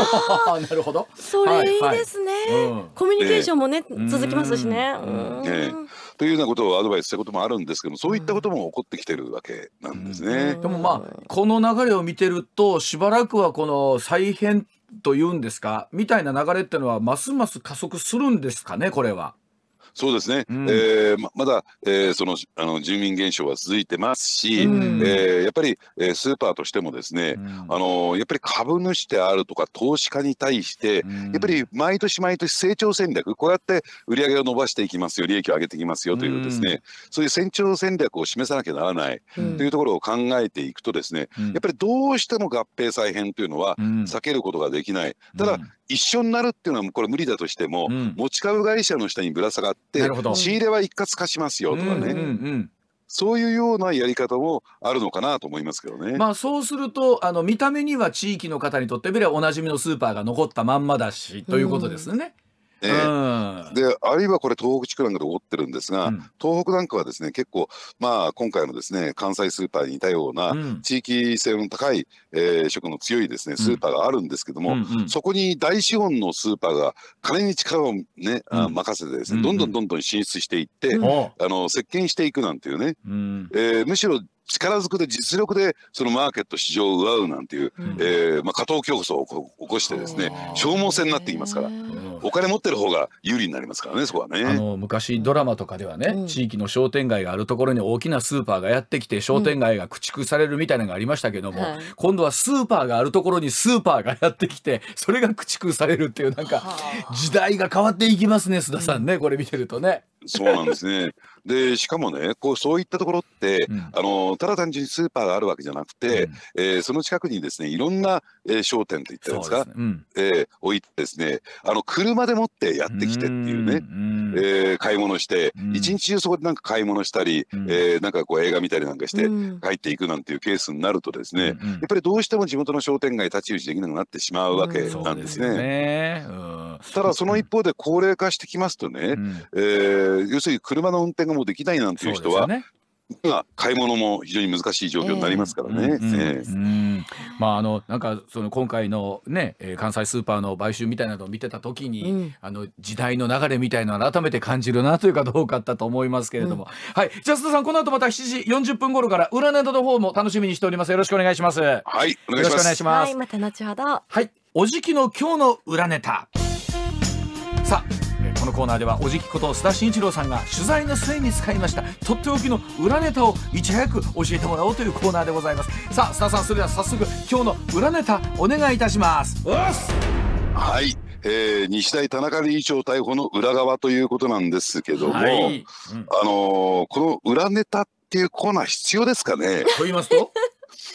あなるほど。それいいですね。はいはい、コミュニケーションもね、続きますしね。えね。というようなことをアドバイスしたこともあるんですけどそういったことも起こってきてるわけなんですね。でもまあこの流れを見てるとしばらくはこの再編というんですかみたいな流れっていうのはますます加速するんですかねこれは。そうですね、うん、えー、ままだ、えー、そのあの住民減少は続いてますし、うん、えー、やっぱり、えー、スーパーとしてもですね、うん、あのやっぱり株主であるとか投資家に対して、うん、やっぱり毎年毎年成長戦略こうやって売り上げを伸ばしていきますよ利益を上げていきますよというですね、そういう成長戦略を示さなきゃならないというところを考えていくとですね、やっぱりどうしても合併再編というのは避けることができない。ただ、一緒になるっていうのはこれ無理だとしても、うん、持ち株会社の下にぶら下がって仕入れは一括化しますよとかね。そういうようなやり方もあるのかなと思いますけどね。まあそうするとあの見た目には地域の方にとってみればおなじみのスーパーが残ったまんまだしということですね。うんえー、であるいはこれ東北地区なんかで起こってるんですが、うん、東北なんかはですね結構、まあ、今回のですね関西スーパーに似たような、地域性の高い、えー、食の強いですねスーパーがあるんですけども、うんうんうん、そこに大資本のスーパーが金に力をね、あ任せてですね、どんどんどんどん進出していって、うん、あの石鹸していくなんていうね、えー、むしろ力ずくで実力でそのマーケット市場を奪うなんていう、うん、えー、まあ、過当競争を起こしてですね消耗戦になっていますから、お金持ってる方が有利になりますからねそこはねあの昔ドラマとかではね、うん、地域の商店街があるところに大きなスーパーがやってきて商店街が駆逐されるみたいなのがありましたけども、今度はスーパーがあるところにスーパーがやってきてそれが駆逐されるっていうなんか時代が変わっていきますね須田さんねこれ見てるとね。そうなんですね。でしかもねこうそういったところって、うん、あのただ単純にスーパーがあるわけじゃなくて、うん、えー、その近くにですねいろんな、えー、商店といったんですかすね、えー、置いてですねあの車でもってやってきてっていうね、うえー、買い物して一日中そこでなんか買い物したり、えー、なんかこう映画見たりなんかして帰っていくなんていうケースになるとですね、やっぱりどうしても地元の商店街立ち打ちできなくなってしまうわけなんですね。すねただその一方で高齢化してきますとね、うん、えー要するに車の運転がもうできないなんていう人は。買い物も非常に難しい状況になりますからね。まああのなんかその今回のね、関西スーパーの買収みたいなのを見てた時に、うん、あの時代の流れみたいなの改めて感じるなというかどうかだと思いますけれども、うん、はいジャストさんこの後また七時四十分頃から裏ネタの方も楽しみにしておりますよろしくお願いします。はいお願いします。よろしくお願いします。はいまた後ほど。はいおじきの今日の裏ネタ。さあのコーナーではおじきこと須田慎一郎さんが取材の末に使いましたとっておきの裏ネタをいち早く教えてもらおうというコーナーでございますさあ須田さんそれでは早速今日の裏ネタお願いいたしますはいえー、西大田中理事長逮捕の裏側ということなんですけども、はいうん、あのー、この裏ネタっていうコーナー必要ですかねと言いますと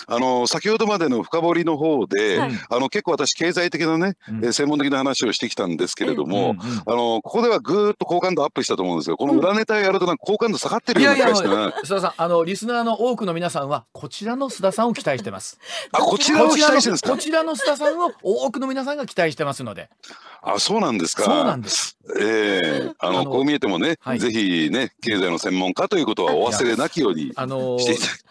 あの先ほどまでの深掘りの方で、はい、あの結構私経済的なね、うん、専門的な話をしてきたんですけれども、うんうんうん、あのここではぐっと好感度アップしたと思うんですよこの裏ネタやるとなんか好感度下がってるような気がしてない須田さんあのリスナーの多くの皆さんはこちらの須田さんを期待してますあこちらを期待してるんですかこちらの須田さんを多くの皆さんが期待してますのであそうなんですかそうなんですええー、あのこう見えてもね、はい、ぜひね経済の専門家ということはお忘れなきようにあの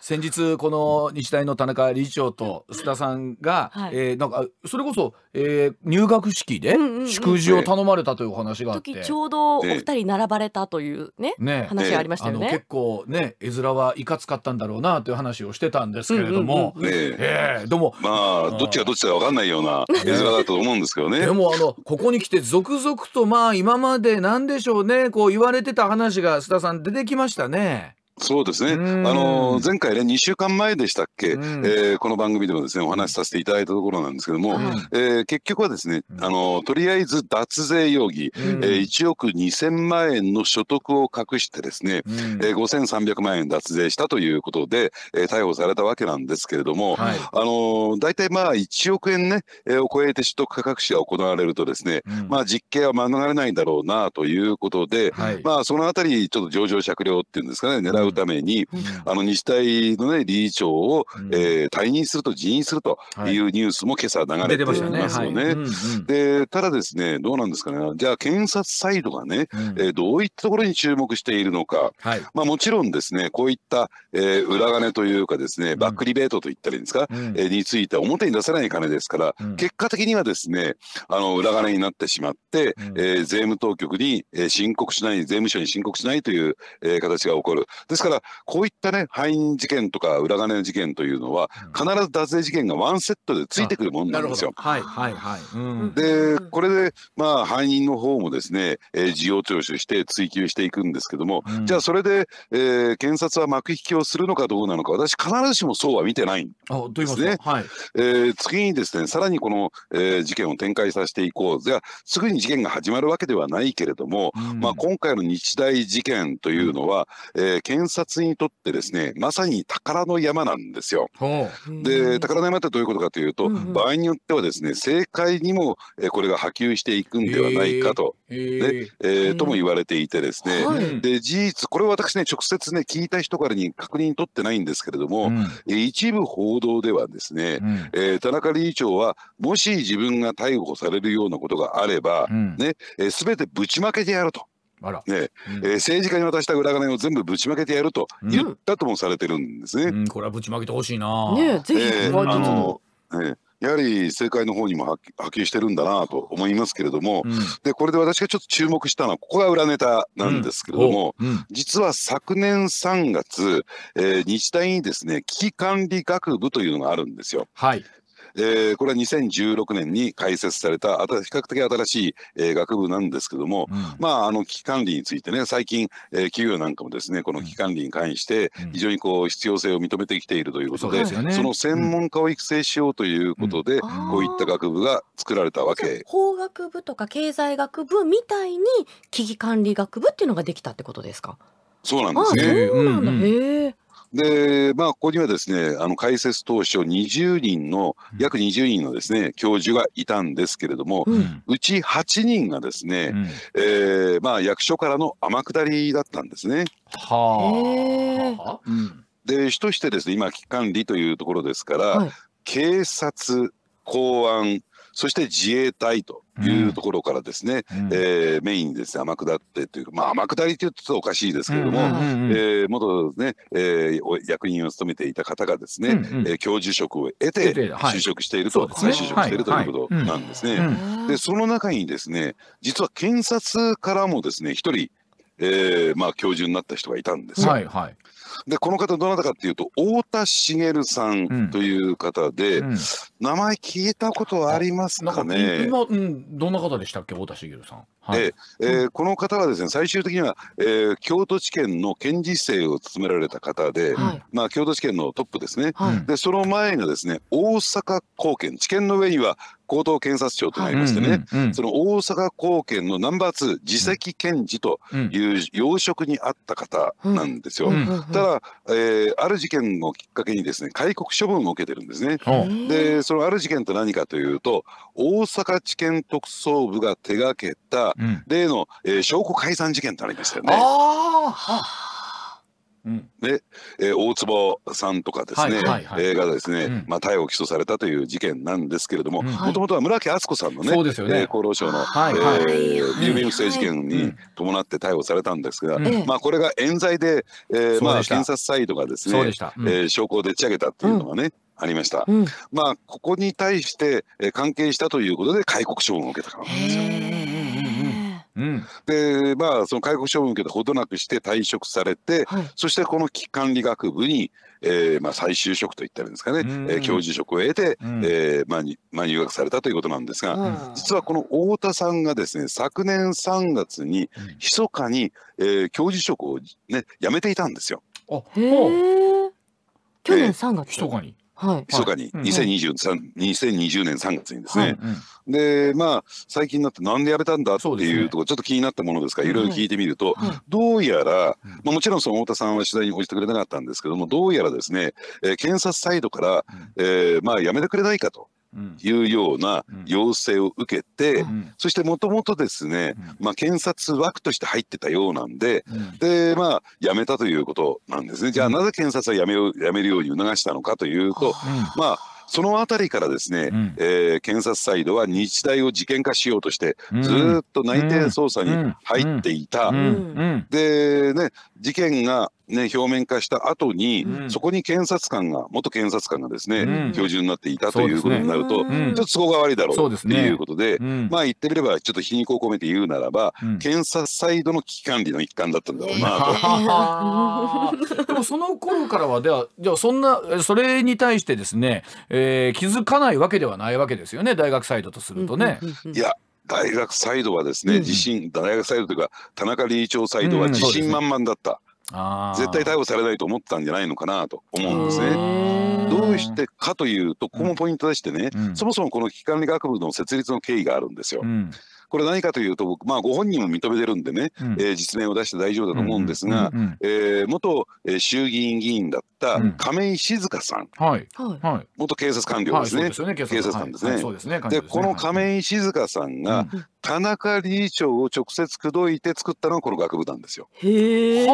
先日この日大の田中理事長と須田さんが、はい、えー、なんかそれこそ、えー、入学式で祝辞を頼まれたというお話があって、うんうんうん、ちょうどお二人並ばれたというね、ね、話がありましたよね。結構ね絵面はいかつかったんだろうなという話をしてたんですけれども、うんうんうん、ねえー、でもまあどっちがどっちだか分かんないような絵面だったと思うんですけどね。でもあのここに来て続々とまあ今までなんでしょうねこう言われてた話が須田さん出てきましたね。そうですね、あの前回ね、2週間前でしたっけ、えー、この番組でもですねお話しさせていただいたところなんですけども、えー、結局はですね、あのとりあえず脱税容疑、えー、1億2000万円の所得を隠して、ですね、えー、5300万円脱税したということで、えー、逮捕されたわけなんですけれども、あの大体まあ1億円ね、えー、を超えて所得価格視が行われると、ですね、まあ、実刑は免れないんだろうなということで、まあ、そのあたり、ちょっと情状酌量っていうんですかね、狙うるために、あの日大の、ね、理事長を、えー、退任すると辞任するというニュースも今朝流れてますよね。でただですねどうなんですかねじゃあ検察サイドがね、えー、どういったところに注目しているのか、まあ、もちろんですねこういった、えー、裏金というかですねバックリベートといったりですか、うえについて表に出さない金ですから、結果的にはですねあの裏金になってしまって、うえ税務当局に申告しない税務署に申告しないという、えー、形が起こるですからこういったね背任事件とか裏金事件というのは必ず脱税事件がワンセットでついてくるものなんですよ。はいはいはい。でこれでまあ背任の方もですね、えー、事情聴取して追及していくんですけども、うん、じゃあそれで、えー、検察は幕引きをするのかどうなのか私必ずしもそうは見てないんですね。いはいえー、次にですねさらにこの、えー、事件を展開させていこうじゃあすぐに事件が始まるわけではないけれども、うん、まあ今回の日大事件というのは、えー、検検察にとってですねまさに宝の山なんですよ。で宝の山ってどういうことかというと、うんうん、場合によってはですね政界にもこれが波及していくんではないかと、ねえー、とも言われていてですね、で事実これは私ね直接ね聞いた人からに確認取ってないんですけれども、うん、一部報道ではですね、うん、えー、田中理事長はもし自分が逮捕されるようなことがあれば、うん、ね、えー、全てぶちまけてやると。ねえうん、えー、政治家に渡した裏金を全部ぶちまけてやると言ったともされてるんですね。うんうん、これはぶちまけてほしいな。ねぜひ、えー、あの、えー、やはり政界の方にも波及してるんだなと思いますけれども、でこれで私がちょっと注目したのはここが裏ネタなんですけれども、実は昨年3月、えー、日大にですね危機管理学部というのがあるんですよ。はい、えー、これは2016年に開設された比較的新しい、えー、学部なんですけども、うん、まああの危機管理についてね最近、えー、企業なんかもですねこの危機管理に関して非常にこう必要性を認めてきているということでうん、その専門家を育成しようということで、うん、こういった学部が作られたわけ。法学部とか経済学部みたいに危機管理学部っていうのができたってことですかそうなんですね。ああそうなんだ、へえ。で、まあ、ここにはですね、あの解説当初20人の、約20人のですね、教授がいたんですけれども、うん、うち8人がですね、うん、えー、まあ、役所からの天下りだったんですね。はあ。で、主としてですね、今、危機管理というところですから、はい、警察、公安、そして自衛隊というところからですね、うん、えー、メインですね天下ってというまあ天下りというとおかしいですけれども、うんうん、えね、えー、役員を務めていた方がですね、うんうん、えー、教授職を得て就職していると、はい、再就職しているということなんですね。はいはでその中にですね実は検察からもですね一人えー、まあ教授になった人がいたんですよ。はいはい、でこの方どなたかっていうと太田茂さんという方で、うんうん、名前聞いたことありますかね今、うん、どんな方でしたっけ太田茂さん。はい、えー、この方はですね最終的には、えー、京都地検の検事生を務められた方で、はい、まあ京都地検のトップですね。はい、でその前がですね大阪高検地検の上には高等検察庁となりましてね、その大阪高検のナンバー2次席検事という要職にあった方なんですよ、ただ、えー、ある事件をきっかけにですね戒告処分を受けてるんですね、でそのある事件と何かというと大阪地検特捜部が手がけた例の、えー、証拠改ざん事件となりましたよね。で、えー、大坪さんとかですね、はいはい、がですね、うん、まあ、逮捕起訴されたという事件なんですけれどももともとは村木敦子さんのね,、そうですよね厚労省の、はいはい、えー、有名不正事件に伴って逮捕されたんですが、はいまあ、これが冤罪で、えーまあ、検察サイドがですね、うん、えー、証拠をでっち上げたっていうのはね、うんありました、うん、まあここに対して、えー、関係したということで戒告処分を受けたからなんですよ。でまあその戒告処分を受けてほどなくして退職されて、はい、そしてこの危機管理学部に、えーまあ、再就職といったらいいんですかね、えー、教授職を得て、うん、えー、まあまあ、入学されたということなんですが、うん、実はこの太田さんがですね昨年3月に密かに、えー、教授職を、ね、辞めていたんですよ。あへ去年3月、えー、密かに密かに2023、はい、2020年3月にですね、はいうん、でまあ最近になってなんでやめたんだっていうとこちょっと気になったものですから、いろいろ聞いてみると、はい、どうやら、まあ、もちろんその太田さんは取材に応じてくれなかったんですけどもどうやらですね、えー、検察サイドから、えー、まあやめてくれないかというような要請を受けて、そしてもともとですね、まあ、検察枠として入ってたようなんで、でまあ辞めたということなんですねじゃあなぜ検察は辞めよ辞めるように促したのかというと、まあその辺りからですね、うん、えー、検察サイドは日大を事件化しようとして、ずっと内定捜査に入っていた、うん、でね事件がね、表面化した後に、うん、そこに検察官が元検察官がですね、うん、標準になっていたということになると、ね、ちょっと都合が悪いだろうっていうことで、まあ言ってみればちょっと皮肉を込めて言うならば、検察サイドの危機管理の一環だったんだろうなと。でもその頃からはではじゃあそんなそれに対してですね、えー、気づかないわけではないわけですよね大学サイドとするとね。いや大学サイドはですね、自信大学サイドというか田中理事長サイドは自信満々だった、絶対逮捕されないと思ったんじゃないのかなと思うんですね。どうしてかというとここもポイントでしてね、うん、そもそもこの危機管理学部の設立の経緯があるんですよ。うんこれ何かというと僕、まあ、ご本人も認めてるんでね、うん、えー、実名を出して大丈夫だと思うんですが、元衆議院議員だった亀井静香さん、はい、はい、元警察官僚ですね,、はい、ね警察官ですね。そうですねでこの亀井静香さんが、田中理事長を直接口説いて作ったのがこの学部なんですよ。へえ。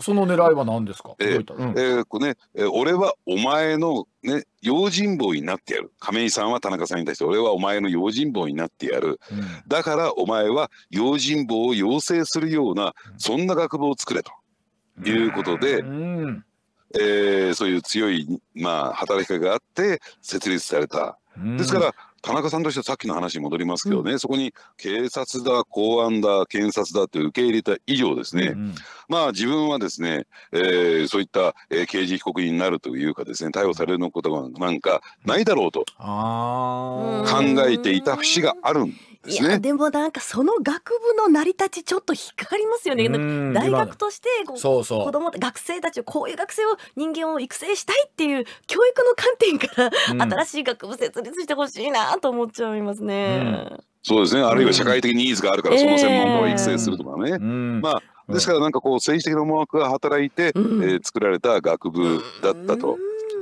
その狙いは何ですか。えー、えこれね、俺はお前のね用心棒になってやる。亀井さんは田中さんに対して俺はお前の用心棒になってやる。だからお前は用心棒を養成するようなそんな学部を作れと。いうことで、うんえー、そういう強い、まあ、働きかけがあって設立された。ですから田中さんとしてはさっきの話に戻りますけどね、うん、そこに警察だ公安だ検察だって受け入れた以上ですね、うん、まあ自分はですね、えー、そういった、えー、刑事被告人になるというかですね逮捕されることなんかないだろうと考えていた節があるんで、ね、いやでもなんかその学部の成り立ちちょっと引っかかりますよね。大学としてこうそうそう子供学生たちをこういう学生を人間を育成したいっていう教育の観点から新しい学部設立してほしいなと思っちゃいますね。うんそうですね、あるいは社会的ニーズがあるから、その専門家を育成するとかね。えー、まあ、ですからなんかこう政治的な思惑が働いて、うん、えー、作られた学部だったと。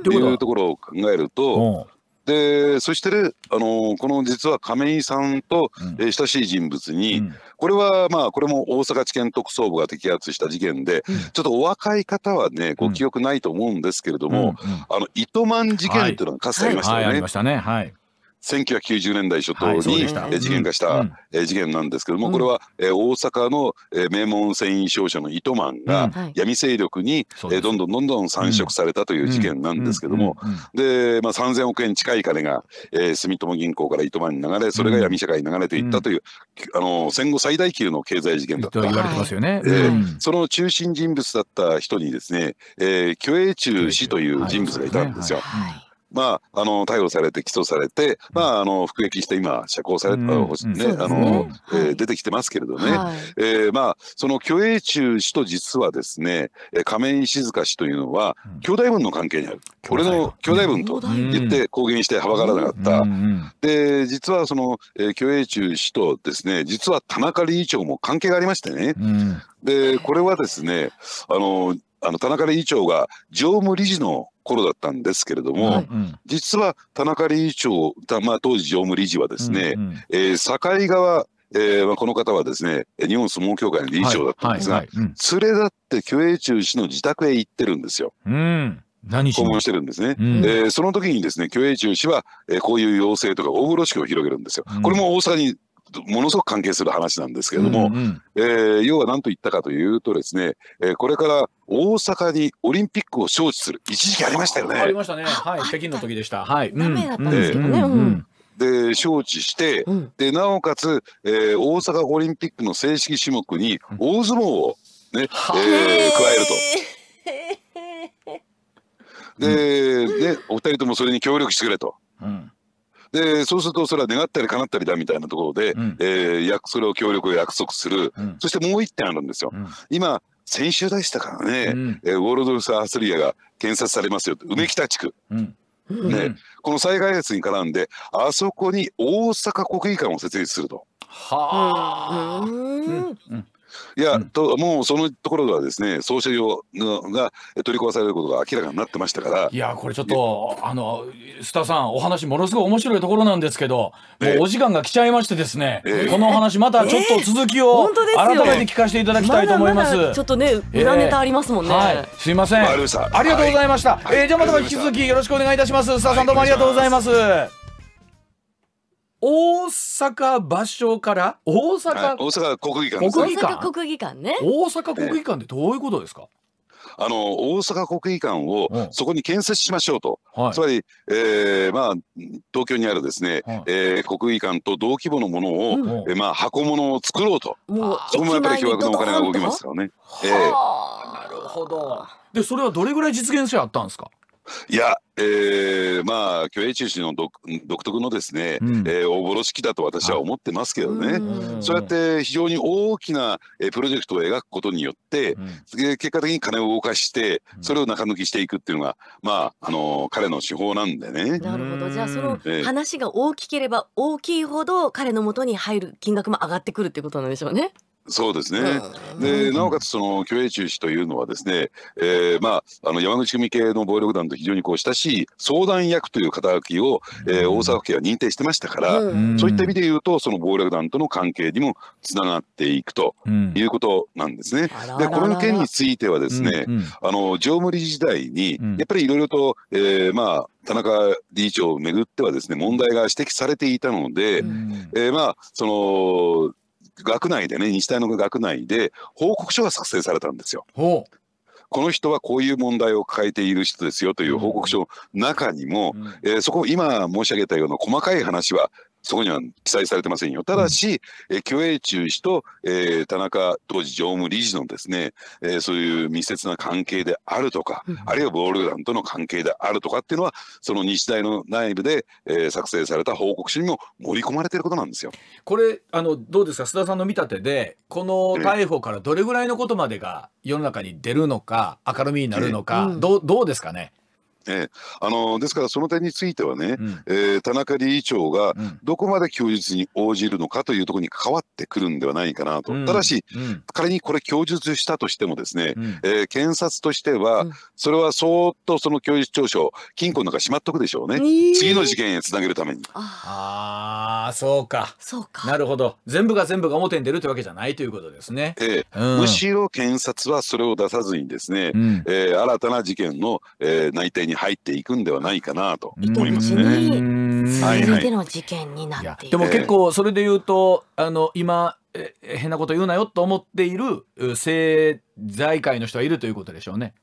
いうところを考えると、でそして、ね、あのこの実は亀井さんと、え親しい人物に、うん、これはまあこれも大阪地検特捜部が摘発した事件で、うん、ちょっとお若い方はねご記憶ないと思うんですけれども、うん、あの糸満事件というのがかつてありましたよね。ありましたね。はい1990年代初頭に、事件化した、事件なんですけども、これは、え大阪の、え名門繊維商社の糸満が闇勢力に、えどんどんどんどん参食されたという事件なんですけども、で、まあ、3,000億円近い金が、え住友銀行から糸満に流れそれが闇社会に流れていったという、あの戦後最大級の経済事件だった。と言われてますよね、えその中心人物だった人にですね、え虚栄中氏という人物がいたんですよ。はいはいまあ、あの逮捕されて起訴されて、まあ、あの服役して今釈放された、ね、あのえ出てきてますけれどね、はえまあ、その虚栄中氏と実はですね亀井静香氏というのは兄弟分の関係にある、俺の兄弟分と言って公言してはばからなかった、で実はその虚栄、中氏とですね実は田中理事長も関係がありましてね、でこれはですねあのあの田中理事長が常務理事の頃だったんですけれども、はい、実は田中理事長、まあ、当時常務理事はですね、うんうん、えー、境川えーまあ、この方はですね日本相撲協会の理事長だったんですが、はいはいはいうん、連れ立って虚栄中氏の自宅へ行ってるんですよ。うん何訪問してるんですね、うん、えー、その時にですね虚栄中氏は、えー、こういう要請とか大風呂敷を広げるんですよ、これも大阪にものすごく関係する話なんですけれども、うんうん、えー、要は何と言ったかというとですね、えー、これから大阪にオリンピックを招致する一時期ありましたよね。ありましたね。はい、北京の時でした。はい。ダメだったんですけどね。うんうんで招致して、うん、でなおかつ、えー、大阪オリンピックの正式種目に大相撲をね、うん、えー、加えると。で,、でお二人ともそれに協力してくれと。うんでそうするとそれは願ったり叶ったりだみたいなところで、うん、えー、それを協力を約束する、うん、そしてもう一点あるんですよ。うん、今先週でしたからね、うん、えー、ウォールドルス・アスリアが建設されますよ梅北地区、うんね、この再開発に絡んであそこに大阪国技館を設立すると。はあ、うんいや、うん、ともうそのところではですねソー総車両が取り壊されることが明らかになってましたからいやこれちょっとあの須田さんお話ものすごい面白いところなんですけど、もうお時間が来ちゃいましてですね、えー、このお話またちょっと続きを改めて聞かせていただきたいと思います。まだまだちょっとね裏ネタありますもんね。えーはい、すいませんありがとうございました。はい、えー、じゃまた引き続きよろしくお願いいたします。須田さんどうもありがとうございます。大阪場所から大阪、はい、大阪国技館国技館国技館ね大阪国技館ってどういうことですか、あの大阪国技館をそこに建設しましょうと、うんはい、つまり、えーまあ、東京にあるですね、はい、えー、国技館と同規模のものを、うん、えー、まあ、箱物を作ろうと、うん、そこもやっぱり巨額のお金が動きますからね。えー、なるほどでそれはどれぐらい実現性あったんですかいやえー、まあ虚栄中心の独特のですね、うん、えー、大だと私は思ってますけどねそうやって非常に大きな、えプロジェクトを描くことによって、うん、結果的に金を動かしてそれを中抜きしていくっていうのがまあ、あのー、彼の手法なんでね。なるほどじゃあその話が大きければ大きいほど彼のもとに入る金額も上がってくるってことなんでしょうね。そうですね、でなおかつその虚栄中止というのはですね、えーまあ、あの山口組系の暴力団と非常にこう親しい相談役という肩書きを、えー、大阪府警は認定してましたから、そういった意味で言うとその暴力団との関係にもつながっていくということなんですね。でこの件についてはですね、あの常務理事時代にやっぱりいろいろと、えー、まあ田中理事長をめぐってはですね問題が指摘されていたので、うん、えー、まあその学内でね日大の学内で報告書が作成されたんですよ。この人はこういう問題を抱えている人ですよという報告書の中にも、うん、えー、そこ今申し上げたような細かい話はそこには記載されてませんよ。ただし、えー、栄中氏と、えー、田中当時常務理事のですね、えー、そういう密接な関係であるとか、あるいはボールとの関係であるとかっていうのは、その日大の内部で、えー、作成された報告書にも盛り込まれていることなんですよ。これあのどうですか須田さんの見立てでこの逮捕からどれぐらいのことまでが世の中に出るのか明るみになるのか、どどうですかねえあのですから、その点についてはね、うん、えー、田中理事長がどこまで供述に応じるのかというところに関わってくるんではないかなと、うん、ただし、うん、仮にこれ、供述したとしても、ですね、うん、えー、検察としては、それはそっとその供述調書、金庫の中、しまっとくでしょうね、次の事件へつなげるために。ああ、そうか、そうかなるほど、全部が全部が表に出るというわけじゃないということですね。ええむしろ検察はそれを出さずに、ですね、うん、えー、新たな事件の、えー、内定に入っていくんではないかなと思いますね。はいはい、の事件になってでも結構それで言うと、あの今変なこと言うなよと思っている政財界の人はいるということでしょうね。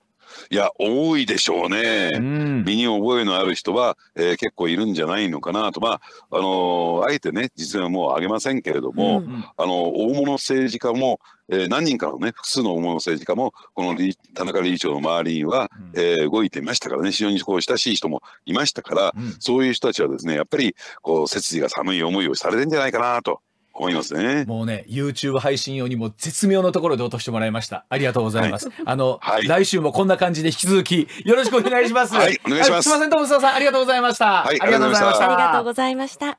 いや多いでしょうね、うん、身に覚えのある人は、えー、結構いるんじゃないのかなとまああのー、あえてね実はもうあげませんけれども、うんうん、あの大物政治家も、えー、何人かのね複数の大物政治家もこの田中理事長の周りには、うん、えー、動いていましたからね非常にこう親しい人もいましたから、うん、そういう人たちはですねやっぱりこう背筋が寒い思いをされてんじゃないかなと思いますね。もうね、YouTube 配信用にも絶妙のところで落としてもらいました。ありがとうございます。はい、あの、はい、来週もこんな感じで引き続きよろしくお願いします。はい、お願いします。すみません、トムさん、ありがとうございました。はい、ありがとうございました。ありがとうございました。